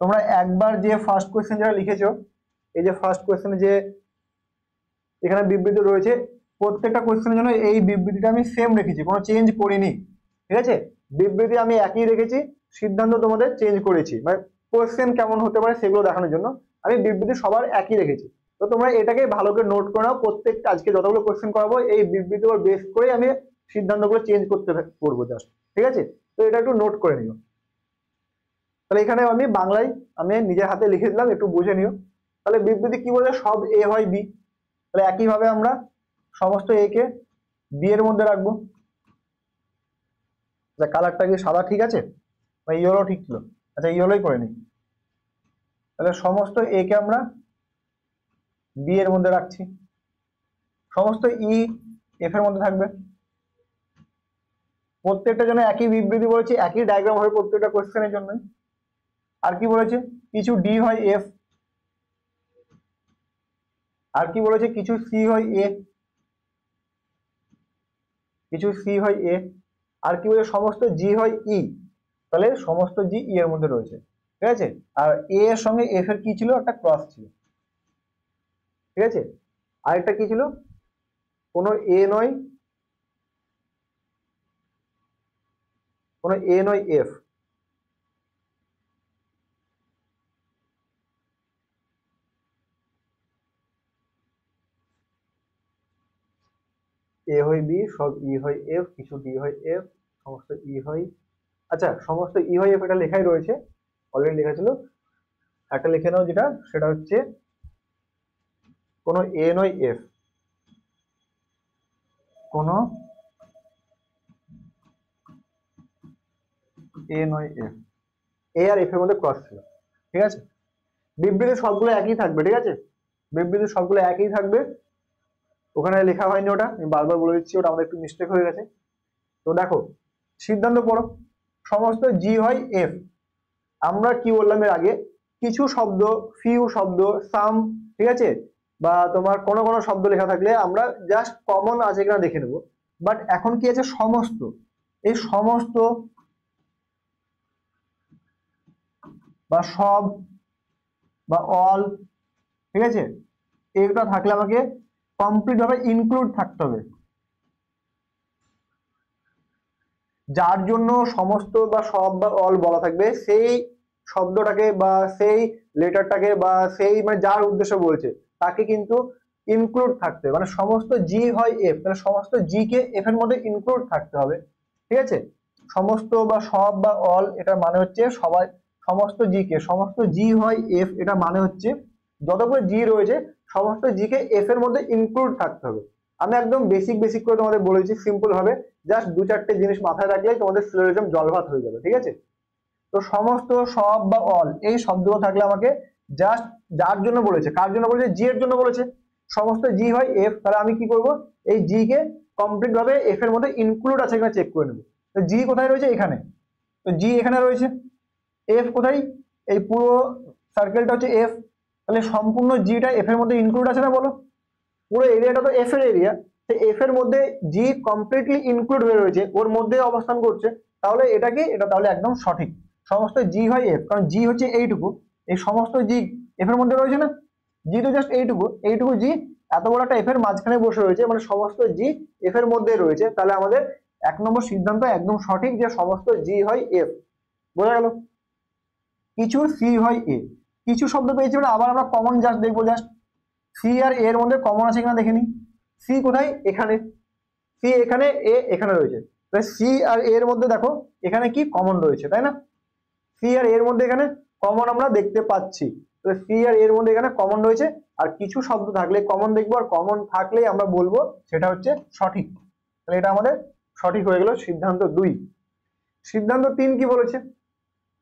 তোমরা একবার যে ফার্স্ট কোয়েশ্চেন যারা লিখেছো এই যে ফার্স্ট কোয়েশ্চেন যে এখানে বিবৃতি রয়েছে প্রত্যেকটা কোয়েশ্চেনের জন্য এই বিবৃতিটা আমি সেম রেখেছি কোনো চেঞ্জ করিনি ঠিক আছে বিবৃতি আমি একই রেখেছি সিদ্ধান্ত তোমাদের চেঞ্জ করেছি মানে কোয়েশ্চেন কেমন হতে পারে সেগুলো দেখানোর জন্য আমি বিবৃতি সবার একই রেখেছি তো তোমরা এটাকে ভালো করে নোট করে নাও প্রত্যেকটা আজকে যতগুলো কোয়েশ্চেন করাবো এই বিবৃতিগুলো বেস করে আমি সিদ্ধান্তগুলো চেঞ্জ করতে করবো জাস্ট ঠিক আছে তো এটা একটু নোট করে নিও তাহলে এখানে আমি বাংলায় আমি নিজের হাতে লিখে দিলাম একটু বুঝে নিও তাহলে বিবৃতি কি বলে সব এ হয় বি তাহলে একইভাবে আমরা সমস্ত এ কে বি এর মধ্যে রাখবো কালারটা কি সাদা ঠিক আছে বা ইয়েলো ঠিক ছিল আচ্ছা ইয়েলোই করে নি তাহলে সমস্ত এ কে আমরা বি এর মধ্যে রাখছি সমস্ত ই e এফ এর মধ্যে থাকবে প্রত্যেকটা জন্য একই বিবৃতি বলেছি একই ডায়াগ্রাম হবে প্রত্যেকটা কোয়েশ্চেনের জন্যই আর কি বলেছে কিছু ডি হয় এফ আর কি বলেছে কিছু সি হয় এ কিছু সি হয় এ আর কি বলেছে সমস্ত জি হয় ই e। তাহলে সমস্ত জি ই e এর মধ্যে রয়েছে ঠিক আছে আর এ এর সঙ্গে এফ এর কি ছিল একটা ক্রস ছিল ঠিক আছে আর একটা কি ছিল কোনো এ নয় কোনো এ নয় এফ এ হয় বি সব ই হয় এফ কিছু ডি হয় এফ সমস্ত ই হয় আচ্ছা সমস্ত ই হয় এফ এটা লেখাই রয়েছে অলরেডি লেখা ছিল একটা লিখে নাও যেটা সেটা হচ্ছে কোনো এ নয় এফ কোনো এ নয় এফ এ আর এফ এর মধ্যে ক্রস ছিল ঠিক আছে বিবৃতি সবগুলো একই থাকবে ঠিক আছে বিবৃতি সবগুলো একই থাকবে ওখানে লেখা হয়নি ওটা আমি বারবার বলে দিচ্ছি ওটা আমাদের একটু মিস্টেক হয়ে গেছে তো দেখো সিদ্ধান্ত পড়ো সমস্ত জি হয় এফ আমরা কি বললাম এর আগে কিছু শব্দ ফিউ শব্দ সাম ঠিক আছে বা তোমার কোনো কোনো শব্দ লেখা থাকলে আমরা জাস্ট কমন আছে কিনা দেখে নেব বাট এখন কি আছে সমস্ত এই সমস্ত বা সব বা অল ঠিক আছে এগুলো থাকলে আমাকে কমপ্লিট ভাবে ইনক্লুড থাকতে হবে যার জন্য সমস্ত বা সব বা অল বলা থাকবে সেই শব্দটাকে বা সেই লেটারটাকে বা সেই মানে যার উদ্দেশ্য বলছে তাকে কিন্তু ইনক্লুড থাকতে মানে সমস্ত জি হয় এফ মানে সমস্ত জি কে এফ এর মধ্যে ইনক্লুড থাকতে হবে ঠিক আছে সমস্ত বা সব বা অল এটা মানে হচ্ছে সবাই সমস্ত জি কে সমস্ত জি হয় এফ এটা মানে হচ্ছে যতগুলো জি রয়েছে সমস্ত জিকে এস এর মধ্যে ইনক্লুড থাকতে হবে আমি একদম বেসিক বেসিক করে তোমাদের বলেছি সিম্পল ভাবে জাস্ট দু চারটে জিনিস মাথায় রাখলেই তোমাদের সিলোরিজম জলভাত হয়ে যাবে ঠিক আছে তো সমস্ত সব বা অল এই শব্দগুলো থাকলে আমাকে জাস্ট যার জন্য বলেছে কার জন্য বলেছে জি এর জন্য বলেছে সমস্ত জি হয় এফ তাহলে আমি কি করব এই জি কে কমপ্লিট ভাবে এফ এর মধ্যে ইনক্লুড আছে কিনা চেক করে নেব তো জি কোথায় রয়েছে এখানে তো জি এখানে রয়েছে এফ কোথায় এই পুরো সার্কেলটা হচ্ছে এফ তাহলে সম্পূর্ণ জিটা এফ এর মধ্যে ইনক্লুড আছে না বলো পুরো এরিয়াটা তো এফ এর এরিয়া তো এফ এর মধ্যে জি কমপ্লিটলি ইনক্লুড হয়ে রয়েছে ওর মধ্যে অবস্থান করছে তাহলে এটা কি এটা তাহলে একদম সঠিক সমস্ত জি হয় এফ কারণ জি হচ্ছে এইটুকু এই সমস্ত জি এফ এর মধ্যে রয়েছে না জি তো জাস্ট এইটুকু এইটুকু জি এত বড় একটা এফ এর মাঝখানে বসে রয়েছে মানে সমস্ত জি এফ এর মধ্যে রয়েছে তাহলে আমাদের এক নম্বর সিদ্ধান্ত একদম সঠিক যে সমস্ত জি হয় এফ বোঝা গেল কিছু সি হয় এ কিছু শব্দ পেয়েছি মানে আবার আমরা কমন জাস্ট দেখবো জাস্ট সি আর এর মধ্যে কমন আছে কিনা দেখে সি কোথায় এখানে সি এখানে এ এখানে রয়েছে তাই সি আর এর মধ্যে দেখো এখানে কি কমন রয়েছে তাই না সি আর এর মধ্যে এখানে কমন আমরা দেখতে পাচ্ছি তো সি আর এর মধ্যে এখানে কমন রয়েছে আর কিছু শব্দ থাকলে কমন দেখবো আর কমন থাকলেই আমরা বলবো সেটা হচ্ছে সঠিক তাহলে এটা আমাদের সঠিক হয়ে গেল সিদ্ধান্ত দুই সিদ্ধান্ত তিন কি বলেছে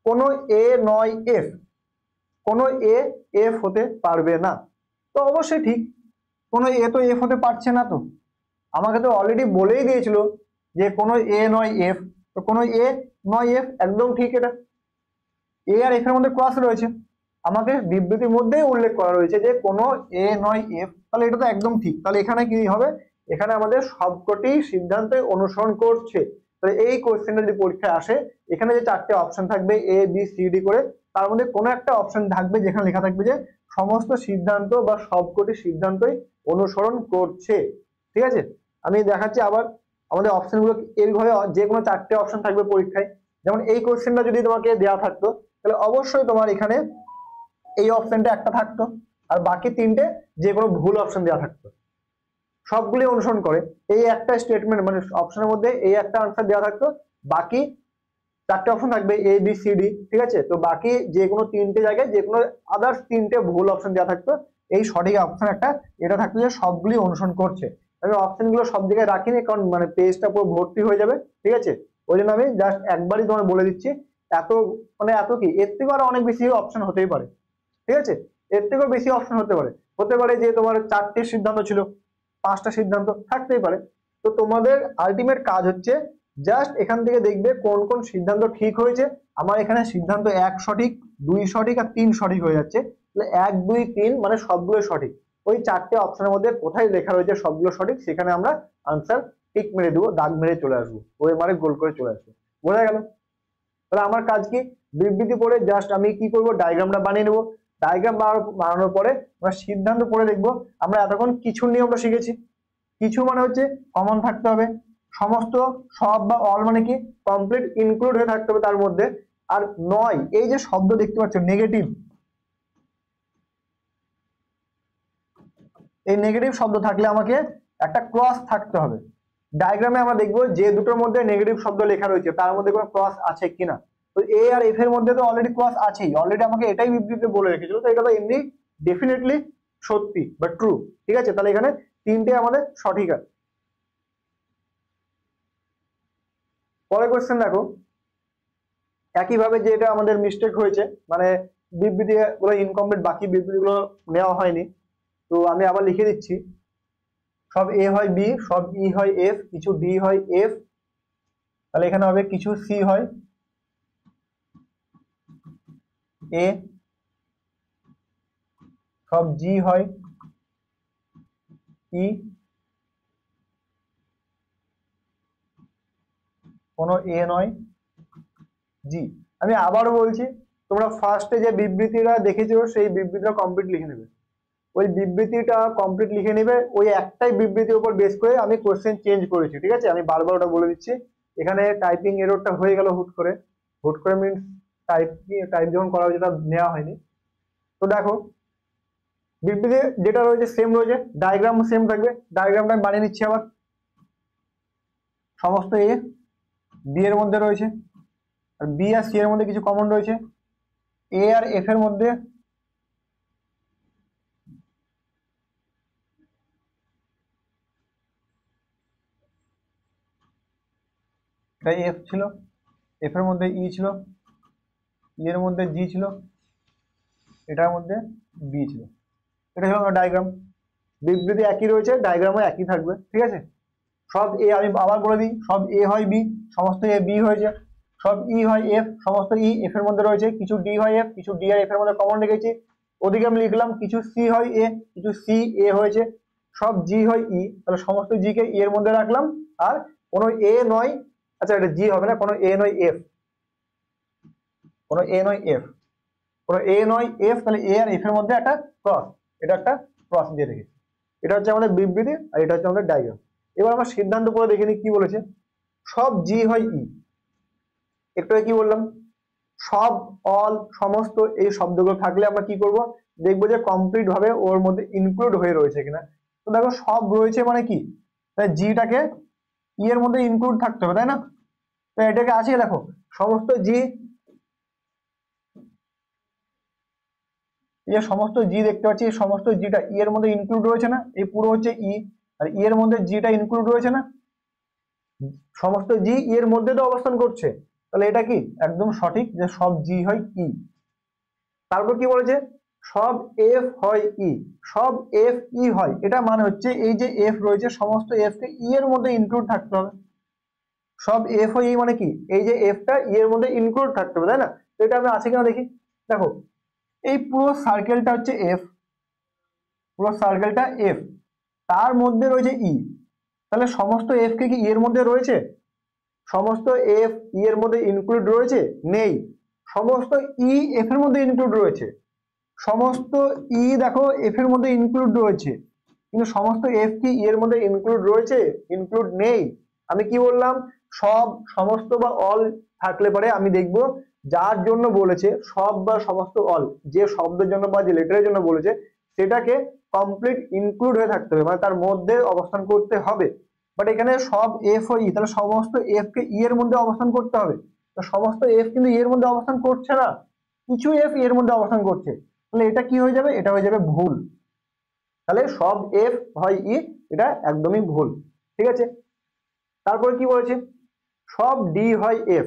কোনো এ নয় এফ কোনো এ এফ হতে পারবে না তো অবশ্যই ঠিক কোনো এ তো এফ হতে পারছে না তো আমাকে তো অলরেডি বলেই দিয়েছিল যে কোনো এ নয় এফ তো কোনো এ নয় এফ একদম ঠিক এটা এ আর এফ এর মধ্যে ক্রস রয়েছে আমাকে বিবৃতির মধ্যেই উল্লেখ করা রয়েছে যে কোনো এ নয় এফ তাহলে এটা তো একদম ঠিক তাহলে এখানে কি হবে এখানে আমাদের সবকটি সিদ্ধান্তে অনুসরণ করছে তাহলে এই কোয়েশ্চেনটা যদি পরীক্ষায় আসে এখানে যে চারটে অপশন থাকবে এ বি সি ডি করে তার মধ্যে কোনো একটা অপশন থাকবে যেখানে লেখা থাকবে যে সমস্ত সিদ্ধান্ত বা সবকটি সিদ্ধান্তই অনুসরণ করছে ঠিক আছে আমি দেখাচ্ছি আবার আমাদের অপশনগুলো এইভাবে যে কোনো চারটে অপশন থাকবে পরীক্ষায় যেমন এই কোশ্চেনটা যদি তোমাকে দেওয়া থাকতো তাহলে অবশ্যই তোমার এখানে এই অপশনটা একটা থাকতো আর বাকি তিনটে যে কোনো ভুল অপশন দেওয়া থাকতো সবগুলি অনুসরণ করে এই একটা স্টেটমেন্ট মানে অপশনের মধ্যে এই একটা আনসার দেওয়া থাকতো বাকি চারটে অপশন থাকবে এ বি সি ডি ঠিক আছে তো বাকি যে কোনো তিনটে জায়গায় যে কোনো আদার্স তিনটে ভুল অপশন দেওয়া থাকতো এই সঠিক অপশন একটা এটা থাকতো যে সবগুলি অনুসরণ করছে আমি অপশনগুলো সব জায়গায় রাখিনি কারণ মানে পেজটা পুরো ভর্তি হয়ে যাবে ঠিক আছে ওই জন্য আমি জাস্ট একবারই তোমায় বলে দিচ্ছি এত মানে এত কি এর থেকে আরো অনেক বেশি অপশন হতেই পারে ঠিক আছে এর থেকেও বেশি অপশন হতে পারে হতে পারে যে তোমার চারটে সিদ্ধান্ত ছিল পাঁচটা সিদ্ধান্ত থাকতেই পারে তো তোমাদের আলটিমেট কাজ হচ্ছে জাস্ট এখান থেকে দেখবে কোন কোন সিদ্ধান্ত ঠিক হয়েছে আমার এখানে সিদ্ধান্ত এক সঠিক দুই সঠিক আর তিন সঠিক হয়ে যাচ্ছে তাহলে মানে এক দুই তিন মানে সবগুলো সঠিক ওই চারটে অপশনের মধ্যে কোথায় লেখা রয়েছে সবগুলো সঠিক সেখানে আমরা আনসার টিক মেরে দেবো দাগ মেরে চলে আসবো ওই মানে গোল করে চলে আসবো বোঝা গেল তাহলে আমার কাজ কি বিবৃতি পড়ে জাস্ট আমি কি করব ডায়গ্রামটা বানিয়ে নেবো ডায়গ্রাম বানানোর পরে আমরা সিদ্ধান্ত পড়ে দেখবো আমরা এতক্ষণ কিছু নিয়ে আমরা শিখেছি কিছু মানে হচ্ছে কমন থাকতে হবে সমস্ত সব বা অল মানে কি কমপ্লিট ইনক্লুড হয়ে থাকতে হবে তার মধ্যে আর নয় এই যে শব্দ দেখতে পাচ্ছ নেগেটিভ এই নেগেটিভ শব্দ থাকলে আমাকে একটা ক্রস থাকতে হবে ডায়াগ্রামে আমরা দেখব যে দুটোর মধ্যে নেগেটিভ শব্দ লেখা রয়েছে তার মধ্যে কোনো ক্রস আছে কিনা তো এ আর এফ এর মধ্যে তো অলরেডি ক্রস আছেই অলরেডি আমাকে এটাই বিবৃতিতে বলে রেখেছিল তো এটা তো এমনি ডেফিনেটলি সত্যি বা ট্রু ঠিক আছে তাহলে এখানে তিনটে আমাদের সঠিক আছে পরে কোয়েশ্চেন দেখো একইভাবে যে এটা আমাদের মিস্টেক হয়েছে মানে বিবৃতি গুলো ইনকমপ্লিট বাকি বিবৃতিগুলো নেওয়া হয়নি তো আমি আবার লিখে দিচ্ছি সব এ হয় বি সব ই e হয় এফ কিছু ডি হয় এফ তাহলে এখানে হবে কিছু সি হয় এ সব জি হয় ই e। কোনো এ নয় জি আমি আবারও বলছি তোমরা ফার্স্টে যে বিবৃতিটা দেখেছো সেই বিবৃতিটা কমপ্লিট লিখে নেবে ওই বিবৃতিটা কমপ্লিট লিখে নেবে ওই একটাই বিবৃতির উপর বেস করে আমি কোশ্চেন চেঞ্জ করেছি ঠিক আছে আমি বারবার ওটা বলে দিচ্ছি এখানে টাইপিং এরোরটা হয়ে গেল হুট করে হুট করে মিনস টাইপ টাইপ যখন করা হয়েছে নেওয়া হয়নি তো দেখো বিবৃতি যেটা রয়েছে সেম রয়েছে ডায়াগ্রামও সেম থাকবে ডায়াগ্রামটা আমি বানিয়ে নিচ্ছি আবার সমস্ত এ বি এর মধ্যে রয়েছে আর বি আর সি এর মধ্যে কিছু কমন রয়েছে এ আর এফ এর মধ্যে এটাই এফ ছিল এফ এর মধ্যে ই e ছিল ই e এর মধ্যে জি ছিল এটার মধ্যে বি ছিল এটা ছিল আমার ডায়াগ্রাম বিবৃতি একই রয়েছে ডায়াগ্রামও একই থাকবে ঠিক আছে সব এ আমি আবার বলে দিই সব এ হয় বি সমস্ত এ বি হয়েছে সব ই e হয় এফ সমস্ত ই e এফ এর মধ্যে রয়েছে কিছু ডি হয় এফ কিছু ডি আর এফ এর মধ্যে কমন রেখেছি ওদিকে আমি লিখলাম কিছু সি হয় এ কিছু সি এ হয়েছে সব জি হয় ই e, তাহলে সমস্ত জি কে ই এর মধ্যে রাখলাম আর কোনো এ নয় আচ্ছা এটা জি হবে না কোনো এ নয় এফ কোনো এ নয় এফ কোনো এ নয় এফ তাহলে এ আর এফ এর মধ্যে একটা ক্রস এটা একটা ক্রস দিয়ে রেখেছি এটা হচ্ছে আমাদের বিবৃতি আর এটা হচ্ছে আমাদের ডায়াগ্রাম এবার আমরা সিদ্ধান্ত করে দেখে নিই কি বলেছে সব জি হয় ই একটু কি বললাম সব অল সমস্ত এই শব্দগুলো থাকলে আমরা কি করব দেখবো যে কমপ্লিট ভাবে ওর মধ্যে ইনক্লুড হয়ে রয়েছে কিনা তো দেখো সব রয়েছে মানে কি তাই জিটাকে ই এর মধ্যে ইনক্লুড থাকতে হবে তাই না তো এটাকে আছে দেখো সমস্ত জি যে সমস্ত জি দেখতে পাচ্ছি এই সমস্ত জিটা ই এর মধ্যে ইনক্লুড রয়েছে না এই পুরো হচ্ছে ই আর ই এর মধ্যে জিটা ইনক্লুড রয়েছে না সমস্ত জি এর মধ্যে তো অবস্থান করছে তাহলে এটা কি একদম সঠিক যে সব জি হয় ই e। তারপর কি বলেছে সব এফ হয় ই e। সব এফ ই e হয় এটা মানে হচ্ছে এই যে এফ রয়েছে সমস্ত এফ কে ই এর মধ্যে ইনক্লুড থাকতে হবে সব এফ হয় ই মানে কি এই যে এফটা ই এর মধ্যে ইনক্লুড থাকতে হবে তাই না তো এটা আমি আছে কিনা দেখি দেখো এই পুরো সার্কেলটা হচ্ছে এফ পুরো সার্কেলটা এফ তার মধ্যে রয়েছে ই তাহলে সমস্ত এফ কে কি ইয়ের e মধ্যে রয়েছে সমস্ত এফ ই e এর মধ্যে ইনক্লুড রয়েছে নেই সমস্ত ই e এফ এর মধ্যে ইনক্লুড রয়েছে সমস্ত ই দেখো এফ এর মধ্যে ইনক্লুড রয়েছে কিন্তু সমস্ত এফ কি ই এর মধ্যে ইনক্লুড রয়েছে ইনক্লুড নেই আমি কি বললাম সব সমস্ত বা অল থাকলে পরে আমি দেখব যার জন্য বলেছে সব বা সমস্ত অল যে শব্দের জন্য বা যে লেটারের জন্য বলেছে সেটাকে কমপ্লিট ইনক্লুড হয়ে থাকতে হবে মানে তার মধ্যে অবস্থান করতে হবে বাট এখানে সব এফ ও ই e, তাহলে সমস্ত এফ কে ই e এর মধ্যে অবস্থান করতে হবে তো সমস্ত এফ কিন্তু e এর মধ্যে অবস্থান করছে না কিছু এফ ই এর মধ্যে অবস্থান করছে তাহলে এটা কি হয়ে যাবে এটা হয়ে যাবে ভুল তাহলে সব এফ হয় ই এটা একদমই ভুল ঠিক আছে তারপরে কি বলেছে সব ডি হয় এফ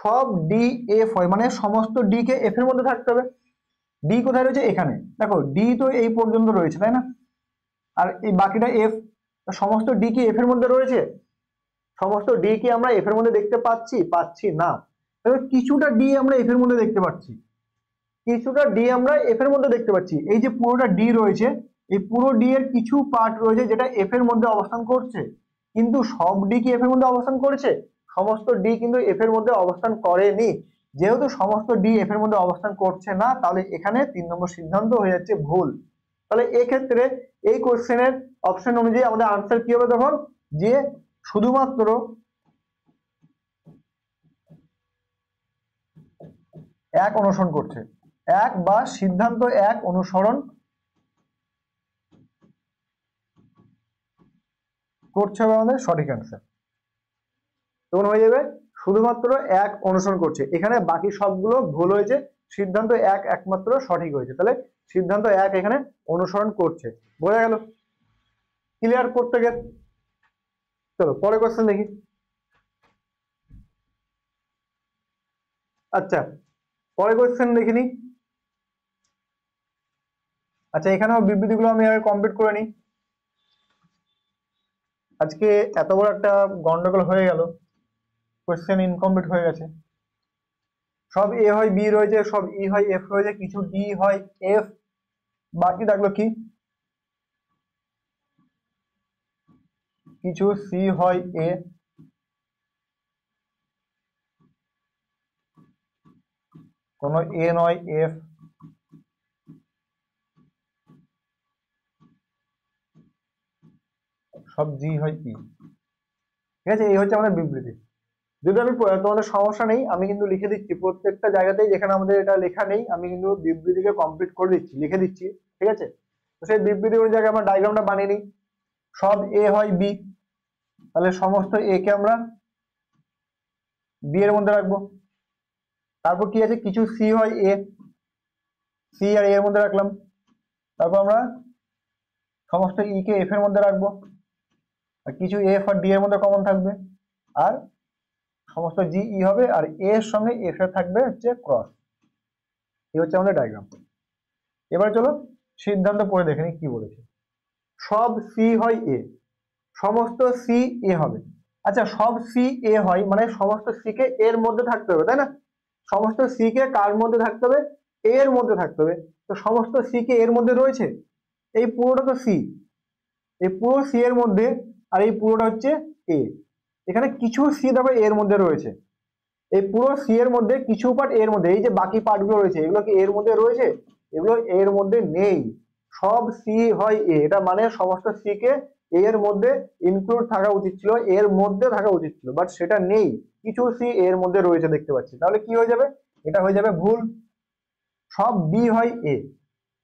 সব ডি এফ হয় মানে সমস্ত ডি কে এফ এর মধ্যে থাকতে হবে ডি কোথায় রয়েছে এখানে দেখো ডি তো এই পর্যন্ত রয়েছে তাই না আর এই বাকিটা এফ সমস্ত ডি কি এফ এর মধ্যে রয়েছে সমস্ত ডি কি আমরা এফ এর মধ্যে দেখতে পাচ্ছি পাচ্ছি না কিছুটা ডি আমরা এফ এর মধ্যে দেখতে পাচ্ছি কিছুটা ডি আমরা এফ এর মধ্যে দেখতে পাচ্ছি এই যে পুরোটা ডি রয়েছে এই পুরো ডি এর কিছু পার্ট রয়েছে যেটা এফ এর মধ্যে অবস্থান করছে কিন্তু সব ডি কি এফ এর মধ্যে অবস্থান করেছে সমস্ত ডি কিন্তু এফ এর মধ্যে অবস্থান করেনি যেহেতু সমস্ত ডি এফ এর মধ্যে অবস্থান করছে না তাহলে এখানে তিন নম্বর সিদ্ধান্ত হয়ে যাচ্ছে ভুল তাহলে এক্ষেত্রে এই কোশ্চেনের অপশন অনুযায়ী আমাদের আনসার কি হবে তখন যে শুধুমাত্র এক অনুসরণ করছে এক বা সিদ্ধান্ত এক অনুসরণ করছে আমাদের সঠিক অ্যান্সার তখন হয়ে যাবে শুধুমাত্র এক অনুসরণ করছে এখানে বাকি সবগুলো ভুল হয়েছে সিদ্ধান্ত এক একমাত্র সঠিক হয়েছে তাহলে সিদ্ধান্ত এক এখানে অনুসরণ করছে বোঝা গেল ক্লিয়ার করতে গেল চলো পরে কোশ্চেন দেখি আচ্ছা পরে কোশ্চেন দেখিনি আচ্ছা এখানেও বিবৃতিগুলো আমি আগে কমপ্লিট করে নিই আজকে এত বড় একটা গন্ডগোল হয়ে গেল কোয়েশ্চেন ইনকমপ্লিট হয়ে গেছে সব এ হয় বি রয়েছে সব ই e হয় এফ রয়েছে কিছু ডি হয় এফ বাকি থাকলো কি কিছু সি হয় এ কোনো এ নয় এফ সব জি হয় ই e। ঠিক আছে এই হচ্ছে আমাদের বিবৃতি যদি আমি তোমাদের সমস্যা নেই আমি কিন্তু লিখে দিচ্ছি প্রত্যেকটা জায়গাতেই যেখানে আমাদের এটা লেখা নেই আমি কিন্তু বিবৃতিকে কমপ্লিট করে দিচ্ছি লিখে দিচ্ছি ঠিক আছে তো সেই বিবৃতি অনুযায়ী আমরা ডায়গ্রামটা বানিয়ে নিই সব এ হয় বি তাহলে সমস্ত এ কে আমরা বি এর মধ্যে রাখবো তারপর কি আছে কিছু সি হয় এ সি আর এর মধ্যে রাখলাম তারপর আমরা সমস্ত ই e কে এফ এর মধ্যে রাখবো আর কিছু এফ আর ডি এর মধ্যে কমন থাকবে আর সমস্ত জি ই e হবে আর এর সঙ্গে এফ থাকবে হচ্ছে ক্রস এ হচ্ছে আমাদের ডায়াগ্রাম এবার চলো সিদ্ধান্ত পড়ে দেখে কি বলেছে সব সি হয় এ সমস্ত সি এ হবে আচ্ছা সব সি এ হয় মানে সমস্ত সি কে এর মধ্যে থাকতে হবে তাই না সমস্ত সি কে কার মধ্যে থাকতে হবে এর মধ্যে থাকতে হবে তো সমস্ত সি কে এর মধ্যে রয়েছে এই পুরোটা তো সি এই পুরো সি এর মধ্যে আর এই পুরোটা হচ্ছে এ এখানে কিছু সি তারপরে এর মধ্যে রয়েছে এই পুরো সি এর মধ্যে কিছু পার্ট এর মধ্যে এই যে বাকি পার্টগুলো রয়েছে এগুলো কি এর মধ্যে রয়েছে এগুলো এর মধ্যে নেই সব সি হয় এ এটা মানে সমস্ত সি কে এর মধ্যে ইনক্লুড থাকা উচিত ছিল এর মধ্যে থাকা উচিত ছিল বাট সেটা নেই কিছু সি এর মধ্যে রয়েছে দেখতে পাচ্ছি তাহলে কি হয়ে যাবে এটা হয়ে যাবে ভুল সব বি হয় এ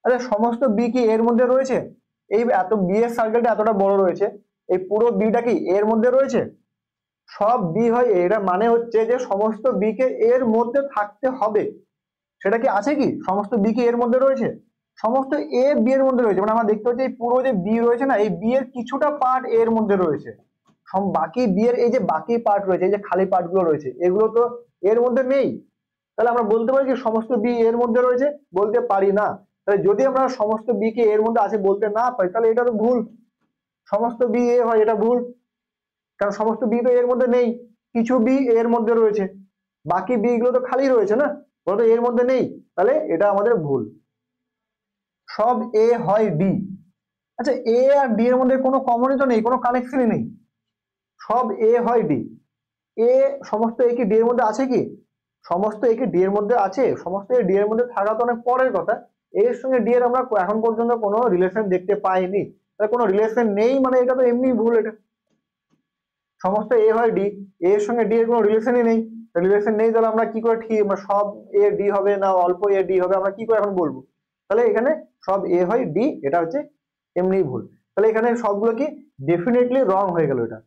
আচ্ছা সমস্ত বি কি এর মধ্যে রয়েছে এই এত বি এর সার্কেলটা এতটা বড় রয়েছে এই পুরো বিটা কি এর মধ্যে রয়েছে সব বি হয় এটা মানে হচ্ছে যে সমস্ত বিকে এর মধ্যে থাকতে হবে সেটা কি আছে কি সমস্ত বি এর মধ্যে রয়েছে সমস্ত এ বি এর মধ্যে রয়েছে মানে আমরা দেখতে পাচ্ছি এই পুরো যে বি রয়েছে না এই বি এর কিছুটা পার্ট এর মধ্যে রয়েছে বাকি বি এর এই যে বাকি পার্ট রয়েছে এই যে খালি পার্টগুলো রয়েছে এগুলো তো এর মধ্যে নেই তাহলে আমরা বলতে পারি যে সমস্ত বি এর মধ্যে রয়েছে বলতে পারি না তাহলে যদি আমরা সমস্ত বি কে এর মধ্যে আছে বলতে না পারি তাহলে এটা তো ভুল সমস্ত বি এ হয় এটা ভুল কারণ সমস্ত বি তো এর মধ্যে নেই কিছু বি এর মধ্যে রয়েছে বাকি বি গুলো তো খালি রয়েছে না ওরা তো এর মধ্যে নেই তাহলে এটা আমাদের ভুল সব এ হয় ডি আচ্ছা এ আর ডি এর মধ্যে কোনো কমনই তো নেই কোনো কানেকশনই নেই সব এ হয় ডি এ সমস্ত এ কি ডি এর মধ্যে আছে কি সমস্ত এ কি ডি এর মধ্যে আছে সমস্ত এ ডি এর মধ্যে থাকা তো অনেক পরের কথা এর সঙ্গে ডি এর আমরা এখন পর্যন্ত কোনো রিলেশন দেখতে পাইনি তাহলে কোনো রিলেশন নেই মানে এটা তো এমনি ভুল এটা সমস্ত এ হয় ডি এ এর সঙ্গে ডি এর কোনো রিলেশনই নেই রিলেশন নেই তাহলে আমরা কি করে ঠিক মানে সব এ ডি হবে না অল্প এ ডি হবে আমরা কি করে এখন বলবো তাহলে এখানে সব এ হয় ডি এটা হচ্ছে এমনি ভুল তাহলে এখানে সবগুলো কি ডেফিনেটলি রং হয়ে গেল এটা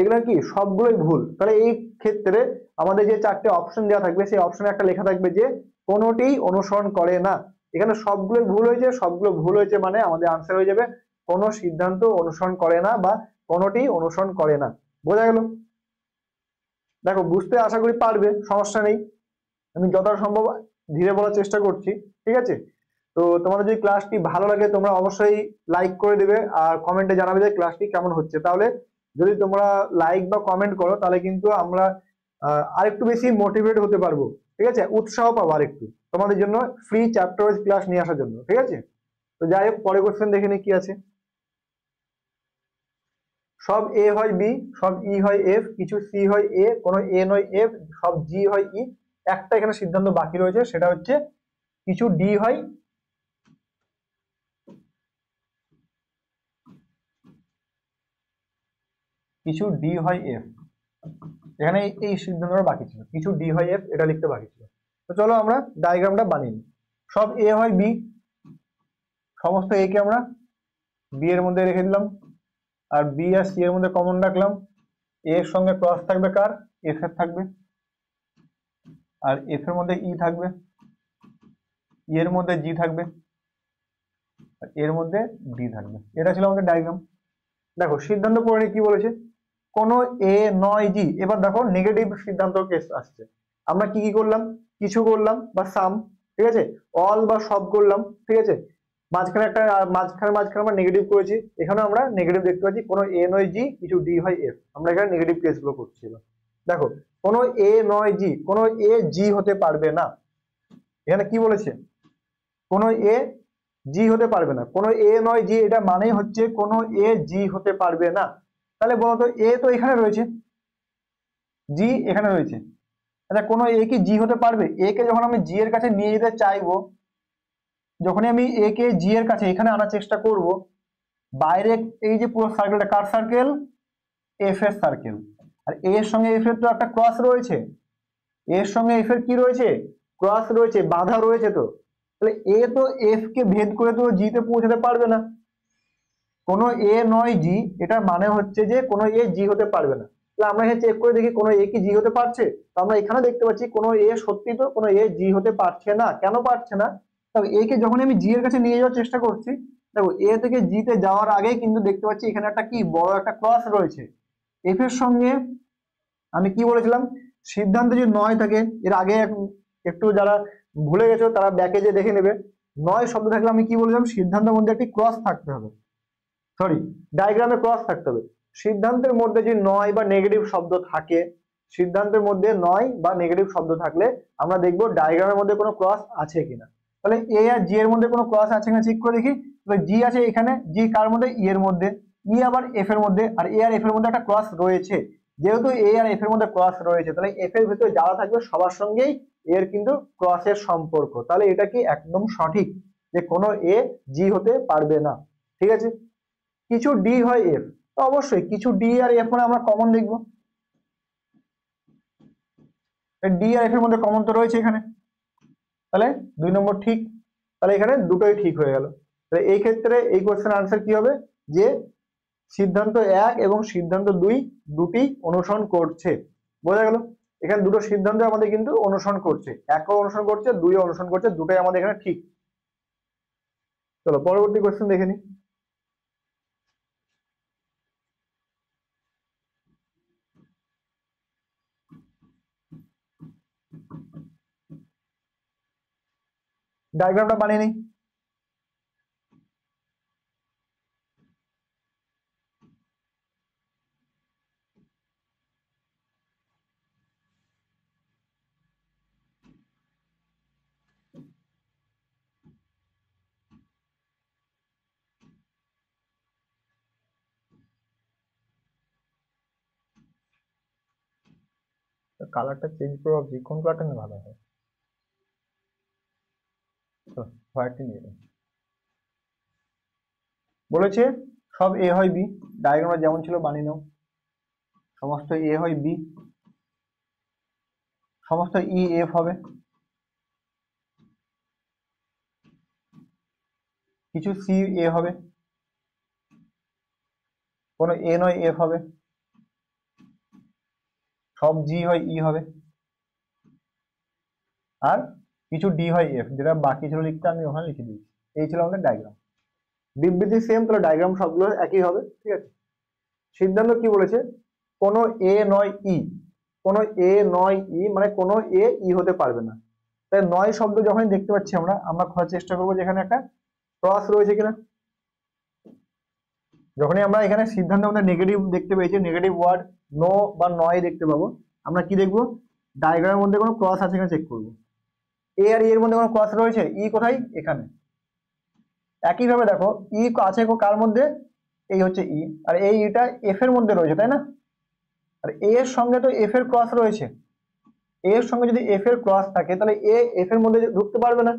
এগুলো কি সবগুলোই ভুল তাহলে এই ক্ষেত্রে আমাদের যে চারটে অপশন দেওয়া থাকবে সেই অপশনে একটা লেখা থাকবে যে কোনোটি অনুসরণ করে না এখানে সবগুলোই ভুল হয়েছে সবগুলো ভুল হয়েছে মানে আমাদের আনসার হয়ে যাবে কোনো সিদ্ধান্ত অনুসরণ করে না বা কোনোটি অনুসরণ করে না বোঝা গেল দেখো বুঝতে আশা করি পারবে সমস্যা নেই আমি যতটা সম্ভব ধীরে বলার চেষ্টা করছি ঠিক আছে তো তোমাদের যদি ক্লাসটি ভালো লাগে তোমরা অবশ্যই লাইক করে দেবে আর কমেন্টে জানাবে যে ক্লাসটি কেমন হচ্ছে তাহলে যদি তোমরা লাইক বা কমেন্ট করো তাহলে কিন্তু আমরা আরেকটু বেশি মোটিভেট হতে পারবো ঠিক আছে উৎসাহ পাবো আরেকটু তোমাদের জন্য ফ্রি চ্যাপ্টার ক্লাস নিয়ে আসার জন্য ঠিক আছে তো যাই হোক পরে কোশ্চেন দেখে নি কি আছে সব এ হয় বি সব ই e হয় এফ কিছু সি হয় এ কোনো এ নয় এফ সব জি হয় ই e। একটা এখানে সিদ্ধান্ত বাকি রয়েছে সেটা হচ্ছে কিছু ডি হয় কিছু ডি হয় এফ এখানে এই সিদ্ধান্তটা বাকি ছিল কিছু ডি হয় এফ এটা লিখতে বাকি ছিল তো চলো আমরা ডায়াগ্রামটা বানিয়ে নিই সব এ হয় বি সমস্ত এ কে আমরা বি এর মধ্যে রেখে দিলাম আর বি আর সি এর মধ্যে কমন রাখলাম এর সঙ্গে ক্রস থাকবে কার এফ এর থাকবে আর এফ এর মধ্যে ই e থাকবে ই e এর মধ্যে জি থাকবে আর এর মধ্যে ডি থাকবে এটা ছিল আমাদের ডায়াগ্রাম দেখো সিদ্ধান্ত পড়ে কি বলেছে কোনো এ নয় জি এবার দেখো নেগেটিভ সিদ্ধান্ত কেস আসছে আমরা কি কি করলাম কিছু করলাম বা সাম ঠিক আছে অল বা সব করলাম ঠিক আছে মাঝখানে একটা মাঝখানে মাঝখানে আমরা নেগেটিভ করেছি এখানেও আমরা নেগেটিভ দেখতে পাচ্ছি কোনো এ নয় জি কিছু ডি হয় এফ আমরা এখানে নেগেটিভ কেসগুলো করছিলাম দেখো কোনো এ নয় জি কোনো এ জি হতে পারবে না এখানে কি বলেছে কোনো এ জি হতে পারবে না কোনো এ নয় জি এটা মানেই হচ্ছে কোনো এ জি হতে পারবে না তাহলে বলতো এ তো এখানে রয়েছে জি এখানে রয়েছে আচ্ছা কোনো এ কি জি হতে পারবে এ কে যখন আমি জি এর কাছে নিয়ে যেতে চাইবো যখনই আমি এ কে জি এর কাছে এখানে আনার চেষ্টা করব বাইরে এই যে পুরো সার্কেলটা কার সার্কেল এফ এর সার্কেল আর এ এর সঙ্গে এফ এর তো একটা ক্রস রয়েছে এর সঙ্গে এফ এর কি রয়েছে ক্রস রয়েছে বাধা রয়েছে তো তাহলে এ তো এফ কে ভেদ করে তো জি তে পৌঁছাতে পারবে না কোনো এ নয় জি এটা মানে হচ্ছে যে কোনো এ জি হতে পারবে না তাহলে আমরা এখানে চেক করে দেখি কোনো এ কি জি হতে পারছে তো আমরা এখানে দেখতে পাচ্ছি কোনো এ সত্যি তো কোনো এ জি হতে পারছে না কেন পারছে না তবে এ কে যখন আমি জি এর কাছে নিয়ে যাওয়ার চেষ্টা করছি দেখো এ থেকে জিতে যাওয়ার আগেই কিন্তু দেখতে পাচ্ছি এখানে একটা কি বড় একটা ক্রস রয়েছে এফ এর সঙ্গে আমি কি বলেছিলাম সিদ্ধান্ত যদি নয় থাকে এর আগে একটু যারা ভুলে গেছো তারা ব্যাকে যে দেখে নেবে নয় শব্দ থাকলে আমি কি বলেছিলাম সিদ্ধান্তের মধ্যে একটি ক্রস থাকতে হবে সরি ডায়াগ্রামে ক্রস থাকতে হবে সিদ্ধান্তের মধ্যে যদি নয় বা নেগেটিভ শব্দ থাকে সিদ্ধান্তের মধ্যে নয় বা নেগেটিভ শব্দ থাকলে আমরা দেখব ডায়াগ্রামের মধ্যে কোনো ক্রস আছে কিনা তাহলে এ আর জি এর মধ্যে কোনো ক্রস আছে কিনা চেক করে দেখি জি আছে এখানে জি কার মধ্যে ই e এর মধ্যে ই e আবার এফ এর মধ্যে আর এ আর এফ এর মধ্যে একটা ক্রস রয়েছে যেহেতু এ আর এফ এর মধ্যে ক্রস রয়েছে তাহলে এফ এর ভিতরে যারা থাকবে সবার সঙ্গেই এর কিন্তু ক্রসের সম্পর্ক তাহলে এটা কি একদম সঠিক যে কোনো এ জি হতে পারবে না ঠিক আছে কিছু ডি হয় এফ তো অবশ্যই কিছু ডি আর এফ মানে আমরা কমন দেখব ডি আর এফ এর মধ্যে কমন তো রয়েছে এখানে তাহলে দুই নম্বর ঠিক তাহলে এখানে দুটোই ঠিক হয়ে গেল তাহলে এই ক্ষেত্রে এই কোয়েশ্চেন আনসার কি হবে যে সিদ্ধান্ত এক এবং সিদ্ধান্ত দুই দুটি অনুসরণ করছে বোঝা গেল এখানে দুটো সিদ্ধান্ত আমাদের কিন্তু অনুসরণ করছে একও অনুসরণ করছে দুই অনুসরণ করছে দুটোই আমাদের এখানে ঠিক চলো পরবর্তী কোয়েশ্চেন দেখে নিই डायग्रामটা বানাইনি দ্য কালারটা চেঞ্জ করো বিকজ কন্ট্রাস্ট ভালো না লাগে হোয়াইটকে নিয়ে নিই বলেছে সব এ হয় বি ডায়াগ্রামটা যেমন ছিল বানিয়ে নাও সমস্ত এ হয় বি সমস্ত ই e, এফ হবে কিছু সি এ হবে কোনো এ নয় এফ হবে সব জি হয় ই e হবে আর কিছু ডি হয় এফ e যেটা বাকি ছিল লিখতে আমি ওখানে লিখে দিই এই ছিল আমাদের ডায়াগ্রাম বিবৃতি সেম তাহলে ডায়াগ্রাম সবগুলো একই হবে ঠিক আছে সিদ্ধান্ত কি বলেছে কোনো এ নয় ই e। কোনো এ নয় ই e মানে কোনো এ ই হতে পারবে না তাই নয় শব্দ যখনই দেখতে পাচ্ছি আমরা আমরা খোঁজার চেষ্টা করবো যেখানে একটা ক্রস রয়েছে কিনা যখনই আমরা এখানে সিদ্ধান্ত আমরা নেগেটিভ দেখতে পেয়েছি নেগেটিভ ওয়ার্ড নো বা নয় দেখতে পাবো আমরা কি দেখবো ডায়াগ্রামের মধ্যে কোনো ক্রস আছে কিনা চেক করবো এ আর e এর মধ্যে কোনো ক্রস রয়েছে ই e কোথায় এখানে একইভাবে দেখো ই e আছে কার মধ্যে এই হচ্ছে ই আর এই ইটা এফ এর মধ্যে রয়েছে তাই না আর এ এর সঙ্গে তো এফ এর ক্রস রয়েছে এ এর সঙ্গে যদি এফ এর ক্রস থাকে তাহলে এ এফ এর মধ্যে ঢুকতে পারবে না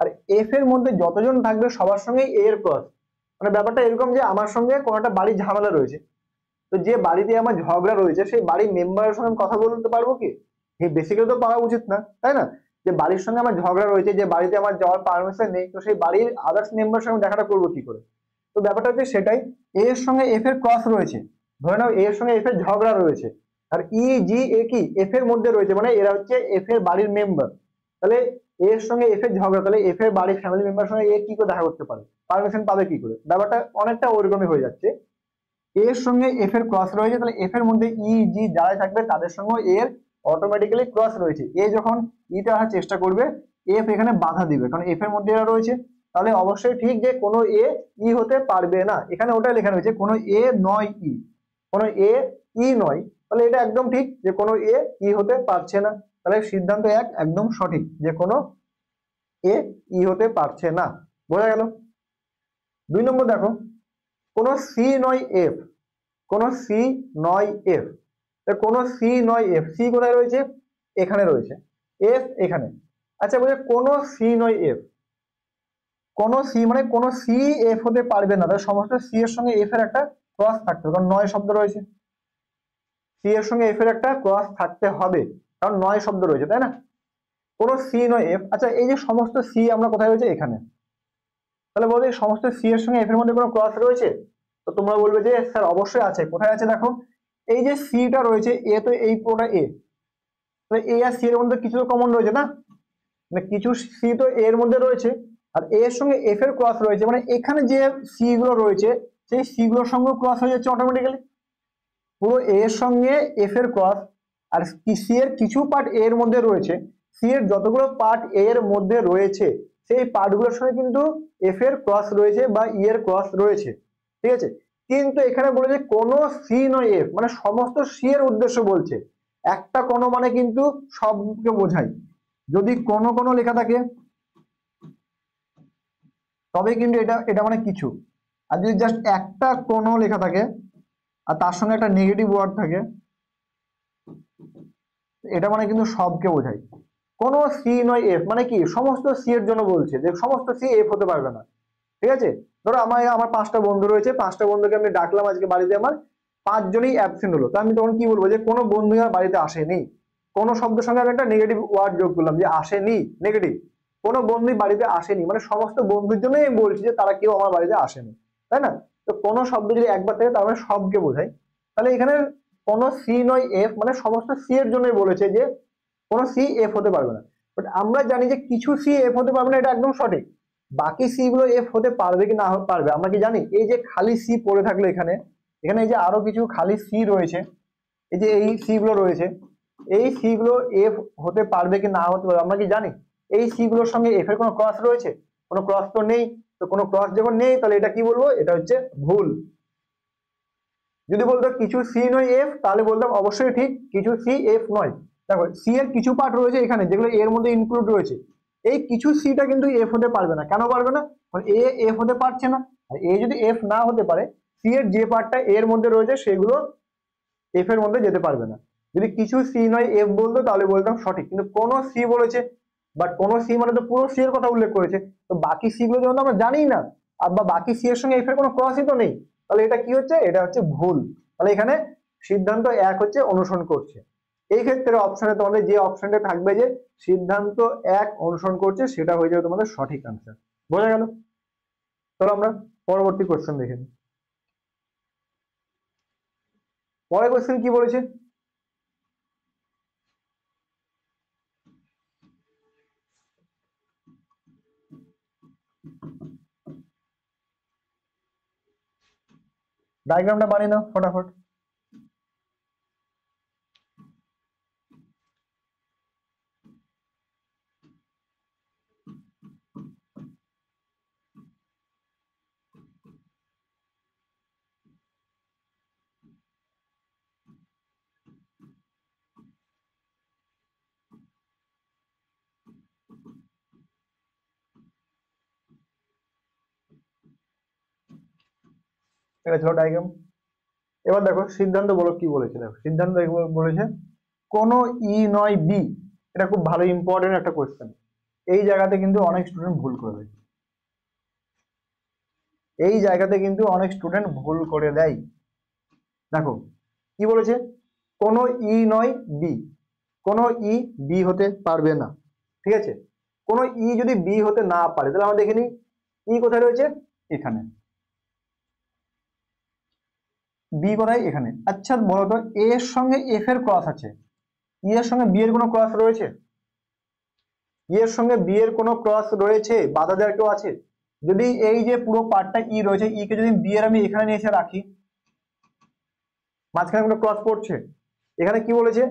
আর এফ এর মধ্যে যতজন থাকবে সবার সঙ্গেই এ এর ক্রস মানে ব্যাপারটা এরকম যে আমার সঙ্গে কোনো একটা বাড়ির ঝামেলা রয়েছে তো যে বাড়িতে আমার ঝগড়া রয়েছে সেই বাড়ির মেম্বারের সঙ্গে কথা বলতে পারবো কি বেসিক্যালি তো পাওয়া উচিত না তাই না যে বাড়ির সঙ্গে আমার ঝগড়া রয়েছে যে বাড়িতে আমার যাওয়ার পারমিশন নেই তো সেই বাড়ির আদার্স মেম্বার সঙ্গে দেখাটা করবো কি করে তো ব্যাপারটা হচ্ছে সেটাই এ এর সঙ্গে এফ এর ক্রস রয়েছে ধরে নাও এ এর সঙ্গে এফ এর ঝগড়া রয়েছে আর ই জি এ কি এফ এর মধ্যে রয়েছে মানে এরা হচ্ছে এফ এর বাড়ির মেম্বার তাহলে এ এর সঙ্গে এফ এর ঝগড়া তাহলে এফ এর বাড়ির ফ্যামিলি মেম্বার সঙ্গে এ কি করে দেখা করতে পারে পারমিশন পাবে কি করে ব্যাপারটা অনেকটা ওরকমই হয়ে যাচ্ছে এর সঙ্গে এফ এর ক্রস রয়েছে তাহলে এফ এর মধ্যে ই e, জি যারা থাকবে তাদের সঙ্গে এর অটোমেটিক্যালি ক্রস রয়েছে এ যখন ইতে e আসার চেষ্টা করবে এফ এখানে বাধা দিবে কারণ এফ এর মধ্যে এরা রয়েছে তাহলে অবশ্যই ঠিক যে কোনো এ ই e হতে পারবে না এখানে ওটাই লেখা রয়েছে কোনো এ নয় ই e। কোনো এ ই নয় তাহলে এটা একদম ঠিক যে কোনো এ ই হতে পারছে না তাহলে সিদ্ধান্ত এক একদম সঠিক যে কোনো এ ই হতে পারছে না বোঝা গেল দুই নম্বর দেখো কোনো সি নয় এফ কোনো সি নয় এফ কোনো সি নয় এফ সি কোথায় রয়েছে এখানে রয়েছে এফ এখানে আচ্ছা বলছে কোনো সি নয় এফ কোনো সি মানে কোনো সি এফ হতে পারবে না তাহলে সমস্ত সি এর সঙ্গে এফ এর একটা ক্রস থাকতে হবে কারণ নয় শব্দ রয়েছে সি এর সঙ্গে এফ এর একটা ক্রস থাকতে হবে কারণ নয় শব্দ রয়েছে তাই না কোনো সি নয় এফ আচ্ছা এই যে সমস্ত সি আমরা কোথায় রয়েছে এখানে তাহলে বলবে সমস্ত সি এর সঙ্গে এফ এর মধ্যে কোনো ক্রস রয়েছে তো তোমরা বলবে যে স্যার অবশ্যই আছে কোথায় আছে দেখো এই যে সিটা রয়েছে এ তো এই পুরোটা এ তো এ আর সি এর মধ্যে কিছু তো কমন রয়েছে না মানে কিছু সি তো এর মধ্যে রয়েছে আর এ এর সঙ্গে এফ এর ক্রস রয়েছে মানে এখানে যে সি গুলো রয়েছে সেই সি গুলোর সঙ্গে ক্রস হয়ে যাচ্ছে অটোমেটিক্যালি পুরো এ এর সঙ্গে এফ এর ক্রস আর সি এর কিছু পার্ট এর মধ্যে রয়েছে সি এর যতগুলো পার্ট এর মধ্যে রয়েছে সেই পার্টগুলোর সঙ্গে কিন্তু এফ এর ক্রস রয়েছে বা ই e এর ক্রস রয়েছে ঠিক আছে কিন্তু এখানে বলেছে কোন সি নয় এফ মানে সমস্ত সি এর উদ্দেশ্য বলছে একটা কোনো মানে কিন্তু সবকে বোঝাই যদি কোনো কোনো লেখা থাকে তবে কিন্তু এটা এটা মানে কিছু আর যদি জাস্ট একটা কোনো লেখা থাকে আর তার সঙ্গে একটা নেগেটিভ ওয়ার্ড থাকে এটা মানে কিন্তু সবকে বোঝাই কোনো সি নয় এফ মানে কি সমস্ত সি এর জন্য বলছে যে সমস্ত সি এফ হতে পারবে না ঠিক আছে ধরো আমার আমার পাঁচটা বন্ধু রয়েছে পাঁচটা বন্ধুকে আমি ডাকলাম আজকে বাড়িতে আমার পাঁচজনই অ্যাবসেন্ট হলো তো আমি তখন কি বলবো যে কোনো বন্ধু আমার বাড়িতে আসেনি কোনো শব্দের সঙ্গে আমি একটা নেগেটিভ ওয়ার্ড যোগ করলাম যে আসেনি নেগেটিভ কোনো বন্ধুই বাড়িতে আসেনি মানে সমস্ত বন্ধুর জন্যই আমি বলছি যে তারা কেউ আমার বাড়িতে আসেনি তাই না তো কোনো শব্দ যদি একবার থাকে তার মানে সবকে বোঝাই তাহলে এখানে কোনো সি নয় এফ মানে সমস্ত সি এর জন্যই বলেছে যে কোনো সি এফ হতে পারবে না বাট আমরা জানি যে কিছু সি এফ হতে পারবে না এটা একদম সঠিক বাকি সি গুলো এফ হতে পারবে কি না পারবে আমরা কি জানি এই যে খালি সি পড়ে থাকলো এখানে এখানে এই যে আরো কিছু খালি সি রয়েছে এই যে এই সি গুলো রয়েছে এই সি গুলো এফ হতে পারবে কি না হতে পারবে আমরা কি জানি এই সি গুলোর সঙ্গে এফ এর কোনো ক্রস রয়েছে কোনো ক্রস তো নেই তো কোনো ক্রস যখন নেই তাহলে এটা কি বলবো এটা হচ্ছে ভুল যদি বলতো কিছু সি নয় এফ তাহলে বলতাম অবশ্যই ঠিক কিছু সি এফ নয় দেখো সি এর কিছু পার্ট রয়েছে এখানে যেগুলো এর মধ্যে ইনক্লুড রয়েছে এই কিছু সিটা কিন্তু এফ হতে পারবে না কেন পারবে না এ এফ হতে পারছে না আর এ যদি এফ না হতে পারে সি এর যে পার্টটা এর মধ্যে রয়েছে সেগুলো এফ এর মধ্যে যেতে পারবে না যদি কিছু সি নয় এফ বলতো তাহলে বলতাম সঠিক কিন্তু কোন সি বলেছে বাট কোন সি মানে তো পুরো সি এর কথা উল্লেখ করেছে তো বাকি সি গুলো যেমন আমরা জানি না আর বা বাকি সি এর সঙ্গে এফ এর কোনো ক্রসই তো নেই তাহলে এটা কি হচ্ছে এটা হচ্ছে ভুল তাহলে এখানে সিদ্ধান্ত এক হচ্ছে অনুসরণ করছে এই ক্ষেত্রে অপশনে তোমাদের যে অপশনটা থাকবে যে সিদ্ধান্ত এক অনুসরণ করছে সেটা হয়ে যাবে তোমাদের সঠিক আনসার বোঝা গেল চলো আমরা পরবর্তী কোশ্চেন দেখে নিই পরের কোশ্চেন কি বলেছে ডায়গ্রামটা বানিয়ে নাও ফটাফট এটা ছিল ডায়াগ্রাম এবার দেখো সিদ্ধান্ত বলো কি বলেছে দেখো সিদ্ধান্ত বলেছে কোন ই e নয় বি এটা খুব ভালো ইম্পর্টেন্ট একটা কোয়েশ্চেন এই জায়গাতে কিন্তু অনেক স্টুডেন্ট ভুল করে দেয় এই জায়গাতে কিন্তু অনেক স্টুডেন্ট ভুল করে দেয় দেখো কি বলেছে কোন ই e নয় বি কোন ই e বি হতে পারবে না ঠিক আছে কোন ই যদি বি হতে না পারে তাহলে আমরা দেখে নিই ই কোথায় রয়েছে এখানে বি করাই এখানে আচ্ছা বলো তো এ এর সঙ্গে এফ এর ক্রস আছে ই e এর সঙ্গে বি এর কোনো ক্রস রয়েছে ই e এর সঙ্গে বি এর কোনো ক্রস রয়েছে বাধা দেওয়ার কেউ আছে যদি এই যে পুরো পার্টটা ই e রয়েছে ই কে যদি বি এর আমি এখানে নিয়ে এসে রাখি মাঝখানে কোনো ক্রস পড়ছে এখানে কি বলেছে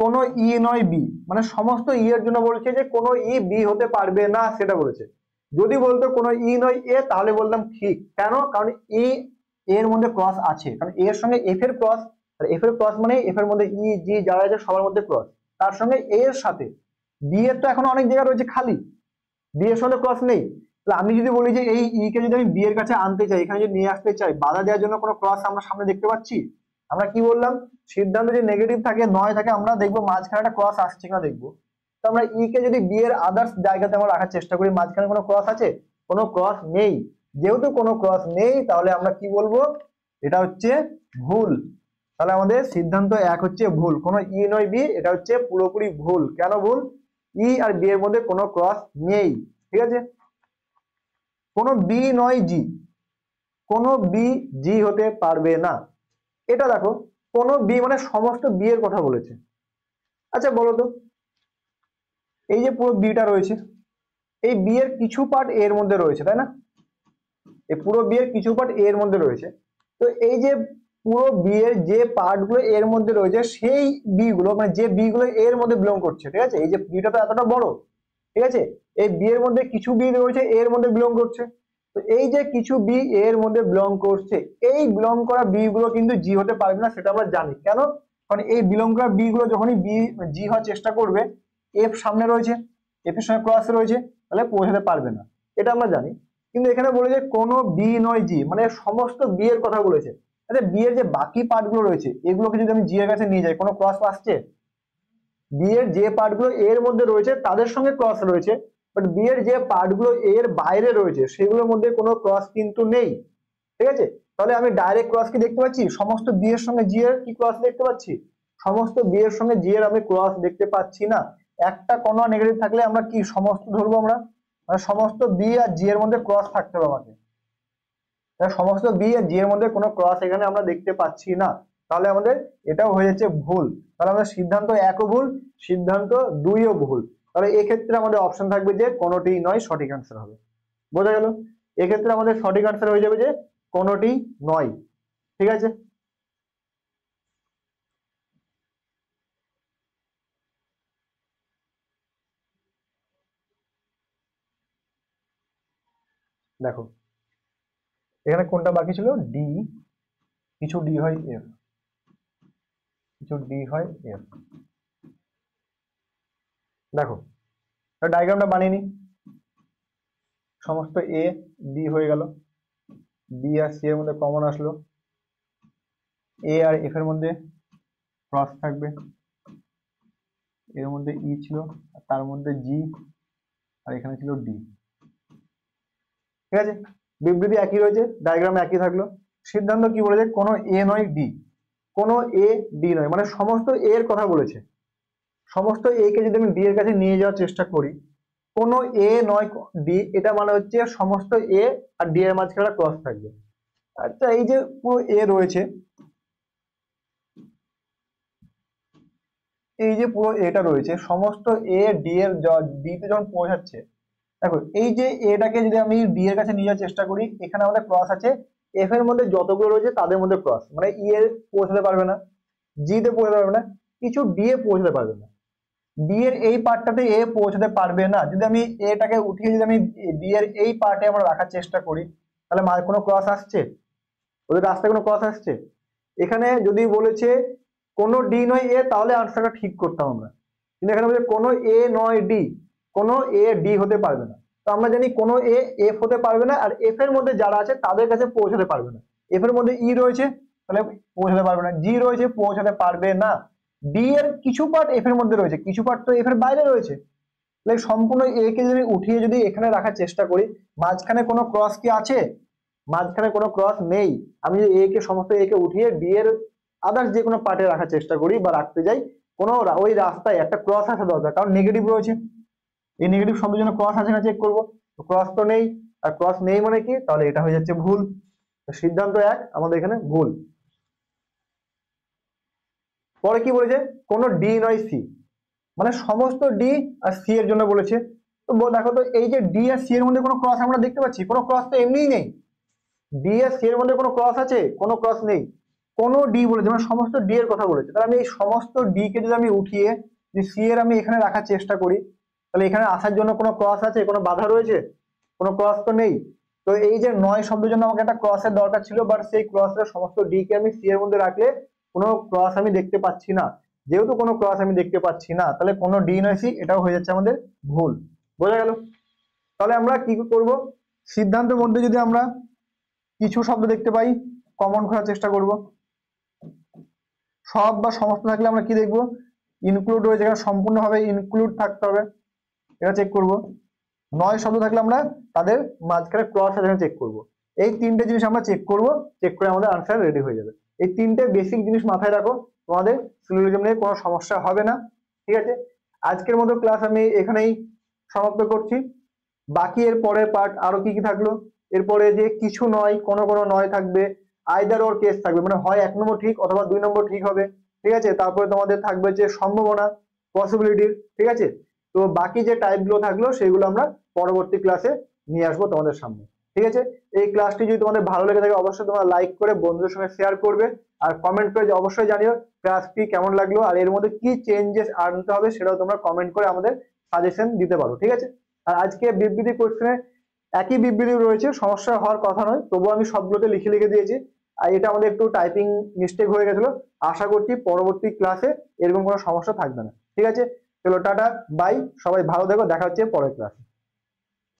কোনো ই নয় বি মানে সমস্ত ই এর জন্য বলছে যে কোনো ই বি হতে পারবে না সেটা বলেছে যদি বলতো কোনো ই নয় এ তাহলে বললাম ঠিক কেন কারণ ই এর মধ্যে ক্রস আছে কারণ এর সঙ্গে এফ এর ক্রস আর এফ এর ক্রস মানে এফ এর মধ্যে ই e, জি যারা আছে সবার মধ্যে ক্রস তার সঙ্গে এ এর সাথে বি এর তো এখন অনেক জায়গা রয়েছে খালি বি এর সঙ্গে ক্রস নেই তাহলে আমি যদি বলি যে এই ই e কে যদি আমি বি এর কাছে আনতে চাই এখানে যদি নিয়ে আসতে চাই বাধা দেওয়ার জন্য কোনো ক্রস আমরা সামনে দেখতে পাচ্ছি আমরা কি বললাম সিদ্ধান্ত যে নেগেটিভ থাকে নয় থাকে আমরা দেখবো মাঝখানে একটা ক্রস আসছে কিনা দেখবো তো আমরা ই e কে যদি বি এর আদার্স জায়গাতে আমরা রাখার চেষ্টা করি মাঝখানে কোনো ক্রস আছে কোনো ক্রস নেই যেহেতু কোনো ক্রস নেই তাহলে আমরা কি বলবো এটা হচ্ছে ভুল তাহলে আমাদের সিদ্ধান্ত এক হচ্ছে ভুল কোনো ই e নয় বি এটা হচ্ছে পুরোপুরি ভুল কেন ভুল ই e আর বি এর মধ্যে কোনো ক্রস নেই ঠিক আছে কোনো বি নয় জি কোনো বি জি হতে পারবে না এটা দেখো কোনো বি মানে সমস্ত বি এর কথা বলেছে আচ্ছা বলো তো এই যে পুরো বিটা রয়েছে এই বি এর কিছু পার্ট এর মধ্যে রয়েছে তাই না এই পুরো বিয়ের কিছু পার্ট এর মধ্যে রয়েছে তো এই যে পুরো বিয়ের যে পার্ট গুলো এর মধ্যে রয়েছে সেই বিগুলো মানে যে বিগুলো এর মধ্যে বিলং করছে ঠিক আছে এই যে বিটা তো এতটা বড় ঠিক আছে এই বিয়ের মধ্যে কিছু বি রয়েছে এর মধ্যে বিলং করছে তো এই যে কিছু বি এর মধ্যে বিলং করছে এই বিলং করা বি গুলো কিন্তু জি হতে পারবে না সেটা আমরা জানি কেন কারণ এই বিলং করা বি গুলো যখনই বি জি হওয়ার চেষ্টা করবে এফ সামনে রয়েছে এফ এর সঙ্গে ক্রস রয়েছে তাহলে পৌঁছাতে পারবে না এটা আমরা জানি কিন্তু এখানে বলে যে কোনো বি নয় জি মানে সমস্ত বি এর কথা বলেছে আচ্ছা বি এর যে বাকি পার্টগুলো রয়েছে এগুলোকে যদি আমি জি এর কাছে নিয়ে যাই কোনো ক্রস আসছে বি এর যে পার্টগুলো এর মধ্যে রয়েছে তাদের সঙ্গে ক্রস রয়েছে বাট বি এর যে পার্টগুলো এর বাইরে রয়েছে সেগুলোর মধ্যে কোনো ক্রস কিন্তু নেই ঠিক আছে তাহলে আমি ডাইরেক্ট ক্রস কি দেখতে পাচ্ছি সমস্ত বি এর সঙ্গে জি এর কি ক্রস দেখতে পাচ্ছি সমস্ত বি এর সঙ্গে জি এর আমি ক্রস দেখতে পাচ্ছি না একটা কোনো নেগেটিভ থাকলে আমরা কি সমস্ত ধরবো আমরা মানে সমস্ত বি আর জি এর মধ্যে ক্রস থাকতে হবে আমাকে মানে সমস্ত বি আর জি এর মধ্যে কোনো ক্রস এখানে আমরা দেখতে পাচ্ছি না তাহলে আমাদের এটাও হয়ে যাচ্ছে ভুল তাহলে আমাদের সিদ্ধান্ত একও ভুল সিদ্ধান্ত দুইও ভুল তাহলে এক্ষেত্রে আমাদের অপশন থাকবে যে কোনোটি নয় সঠিক অ্যান্সার হবে বোঝা গেল এক্ষেত্রে আমাদের সঠিক অ্যান্সার হয়ে যাবে যে কোনোটি নয় ঠিক আছে দেখো এখানে কোনটা বাকি ছিল ডি কিছু ডি হয় এফ কিছু ডি হয় এফ দেখো ডায়গ্রামটা বানিয়ে নি সমস্ত এ ডি হয়ে গেল বি আর সি এর মধ্যে কমন আসলো এ আর এফ এর মধ্যে ক্রস থাকবে এর মধ্যে ই e ছিল তার মধ্যে জি আর এখানে ছিল ডি ঠিক আছে বিবৃতি একই রয়েছে ডায়াগ্রাম একই থাকলো সিদ্ধান্ত কি বলেছে কোনো এ নয় ডি কোনো এ ডি নয় মানে সমস্ত এ এর কথা বলেছে সমস্ত এ কে যদি আমি ডি এর কাছে নিয়ে যাওয়ার চেষ্টা করি কোনো এ নয় ডি এটা মানে হচ্ছে সমস্ত এ আর ডি এর মাঝখানে ক্রস থাকবে আচ্ছা এই যে পুরো এ রয়েছে এই যে পুরো এটা রয়েছে সমস্ত এ ডি এর ডি তে যখন পৌঁছাচ্ছে দেখো এই যে এটাকে যদি আমি বি এর কাছে নিয়ে যাওয়ার চেষ্টা করি এখানে আমাদের ক্রস আছে এফ এর মধ্যে যতগুলো রয়েছে তাদের মধ্যে ক্রস মানে ই e এ পৌঁছতে পারবে না জি তে পৌঁছাতে পারবে না কিছু বি এ পৌঁছাতে পারবে না বি এর এই পার্টটাতে এ পৌঁছতে পারবে না যদি আমি এটাকে উঠিয়ে যদি আমি বি এর এই পার্টে আমরা রাখার চেষ্টা করি তাহলে মার কোনো ক্রস আসছে ওদের রাস্তায় কোনো ক্রস আসছে এখানে যদি বলেছে কোনো ডি নয় এ তাহলে আনসারটা ঠিক করতাম আমরা কিন্তু এখানে বলছে কোনো এ নয় ডি কোনো এ ডি হতে পারবে না তো আমরা জানি কোনো এ এফ হতে পারবে না আর এফ এর মধ্যে যারা আছে তাদের কাছে পৌঁছাতে পারবে না এফ এর মধ্যে ই e রয়েছে তাহলে মানে পৌঁছাতে পারবে না জি রয়েছে পৌঁছাতে পারবে না ডি এর কিছু পার্ট এফ এর মধ্যে রয়েছে কিছু পার্ট তো এফ এর বাইরে রয়েছে সম্পূর্ণ এ কে যদি উঠিয়ে যদি এখানে রাখার চেষ্টা করি মাঝখানে কোনো ক্রস কি আছে মাঝখানে কোনো ক্রস নেই আমি যদি এ কে সমস্ত এ কে উঠিয়ে ডি এর আদার্স যে কোনো পার্টে রাখার চেষ্টা করি বা রাখতে যাই কোনো ওই রাস্তায় একটা ক্রস আসা দরকার কারণ নেগেটিভ রয়েছে এই নেগেটিভ শব্দের ক্রস আছে না চেক করবো তো ক্রস তো নেই আর ক্রস নেই মানে কি তাহলে এটা হয়ে যাচ্ছে ভুল সিদ্ধান্ত এক আমাদের এখানে ভুল পরে কি বলেছে কোনো ডি নয় সি মানে সমস্ত ডি আর সি এর জন্য বলেছে তো দেখো তো এই যে ডি আর সি এর মধ্যে কোনো ক্রস আমরা দেখতে পাচ্ছি কোনো ক্রস তো এমনিই নেই ডি আর সি এর মধ্যে কোনো ক্রস আছে কোনো ক্রস নেই কোনো ডি বলেছে মানে সমস্ত ডি এর কথা বলেছে তাহলে আমি এই সমস্ত ডি কে যদি আমি উঠিয়ে যে সি এর আমি এখানে রাখার চেষ্টা করি তাহলে এখানে আসার জন্য কোনো ক্রস আছে কোনো বাধা রয়েছে কোনো ক্রস তো নেই তো এই যে নয় শব্দের জন্য আমাকে একটা ক্রসের দরকার ছিল বাট সেই ক্রসের সমস্ত ডিকে আমি সি এর মধ্যে রাখলে কোনো ক্রস আমি দেখতে পাচ্ছি না যেহেতু কোনো ক্রস আমি দেখতে পাচ্ছি না তাহলে কোনো ডি নয় সি এটাও হয়ে যাচ্ছে আমাদের ভুল বোঝা গেল তাহলে আমরা কি করব সিদ্ধান্তের মধ্যে যদি আমরা কিছু শব্দ দেখতে পাই কমন করার চেষ্টা করব সব বা সমস্ত থাকলে আমরা কি দেখব ইনক্লুড রয়েছে সম্পূর্ণভাবে ইনক্লুড থাকতে হবে এটা চেক করব নয় শব্দ থাকলে আমরা তাদের মাঝখানে ক্রস আছে চেক করব এই তিনটে জিনিস আমরা চেক করব চেক করে আমাদের আনসার রেডি হয়ে যাবে এই তিনটে বেসিক জিনিস মাথায় রাখো তোমাদের সিলোজিজম নিয়ে কোনো সমস্যা হবে না ঠিক আছে আজকের মতো ক্লাস আমি এখানেই সমাপ্ত করছি বাকি এর পরের পার্ট আরো কি কি থাকলো এরপরে যে কিছু নয় কোনো কোনো নয় থাকবে আইদার ওর কেস থাকবে মানে হয় এক নম্বর ঠিক অথবা দুই নম্বর ঠিক হবে ঠিক আছে তারপরে তোমাদের থাকবে যে সম্ভাবনা পসিবিলিটির ঠিক আছে তো বাকি যে টাইপগুলো থাকলো সেগুলো আমরা পরবর্তী ক্লাসে নিয়ে আসবো তোমাদের সামনে ঠিক আছে এই ক্লাসটি যদি তোমাদের ভালো লেগে থাকে অবশ্যই তোমরা লাইক করে বন্ধুদের সঙ্গে শেয়ার করবে আর কমেন্ট করে অবশ্যই জানিও ক্লাসটি কেমন লাগলো আর এর মধ্যে কি চেঞ্জেস আনতে হবে সেটাও তোমরা কমেন্ট করে আমাদের সাজেশন দিতে পারো ঠিক আছে আর আজকে বিবৃতি কোশ্চেনে একই বিবৃতি রয়েছে সমস্যা হওয়ার কথা নয় তবু আমি সবগুলোতে লিখে লিখে দিয়েছি আর এটা আমাদের একটু টাইপিং মিস্টেক হয়ে গেছিলো আশা করছি পরবর্তী ক্লাসে এরকম কোনো সমস্যা থাকবে না ঠিক আছে চলো টাটা বাই সবাই ভালো দেখো দেখা হচ্ছে পরের ক্লাসে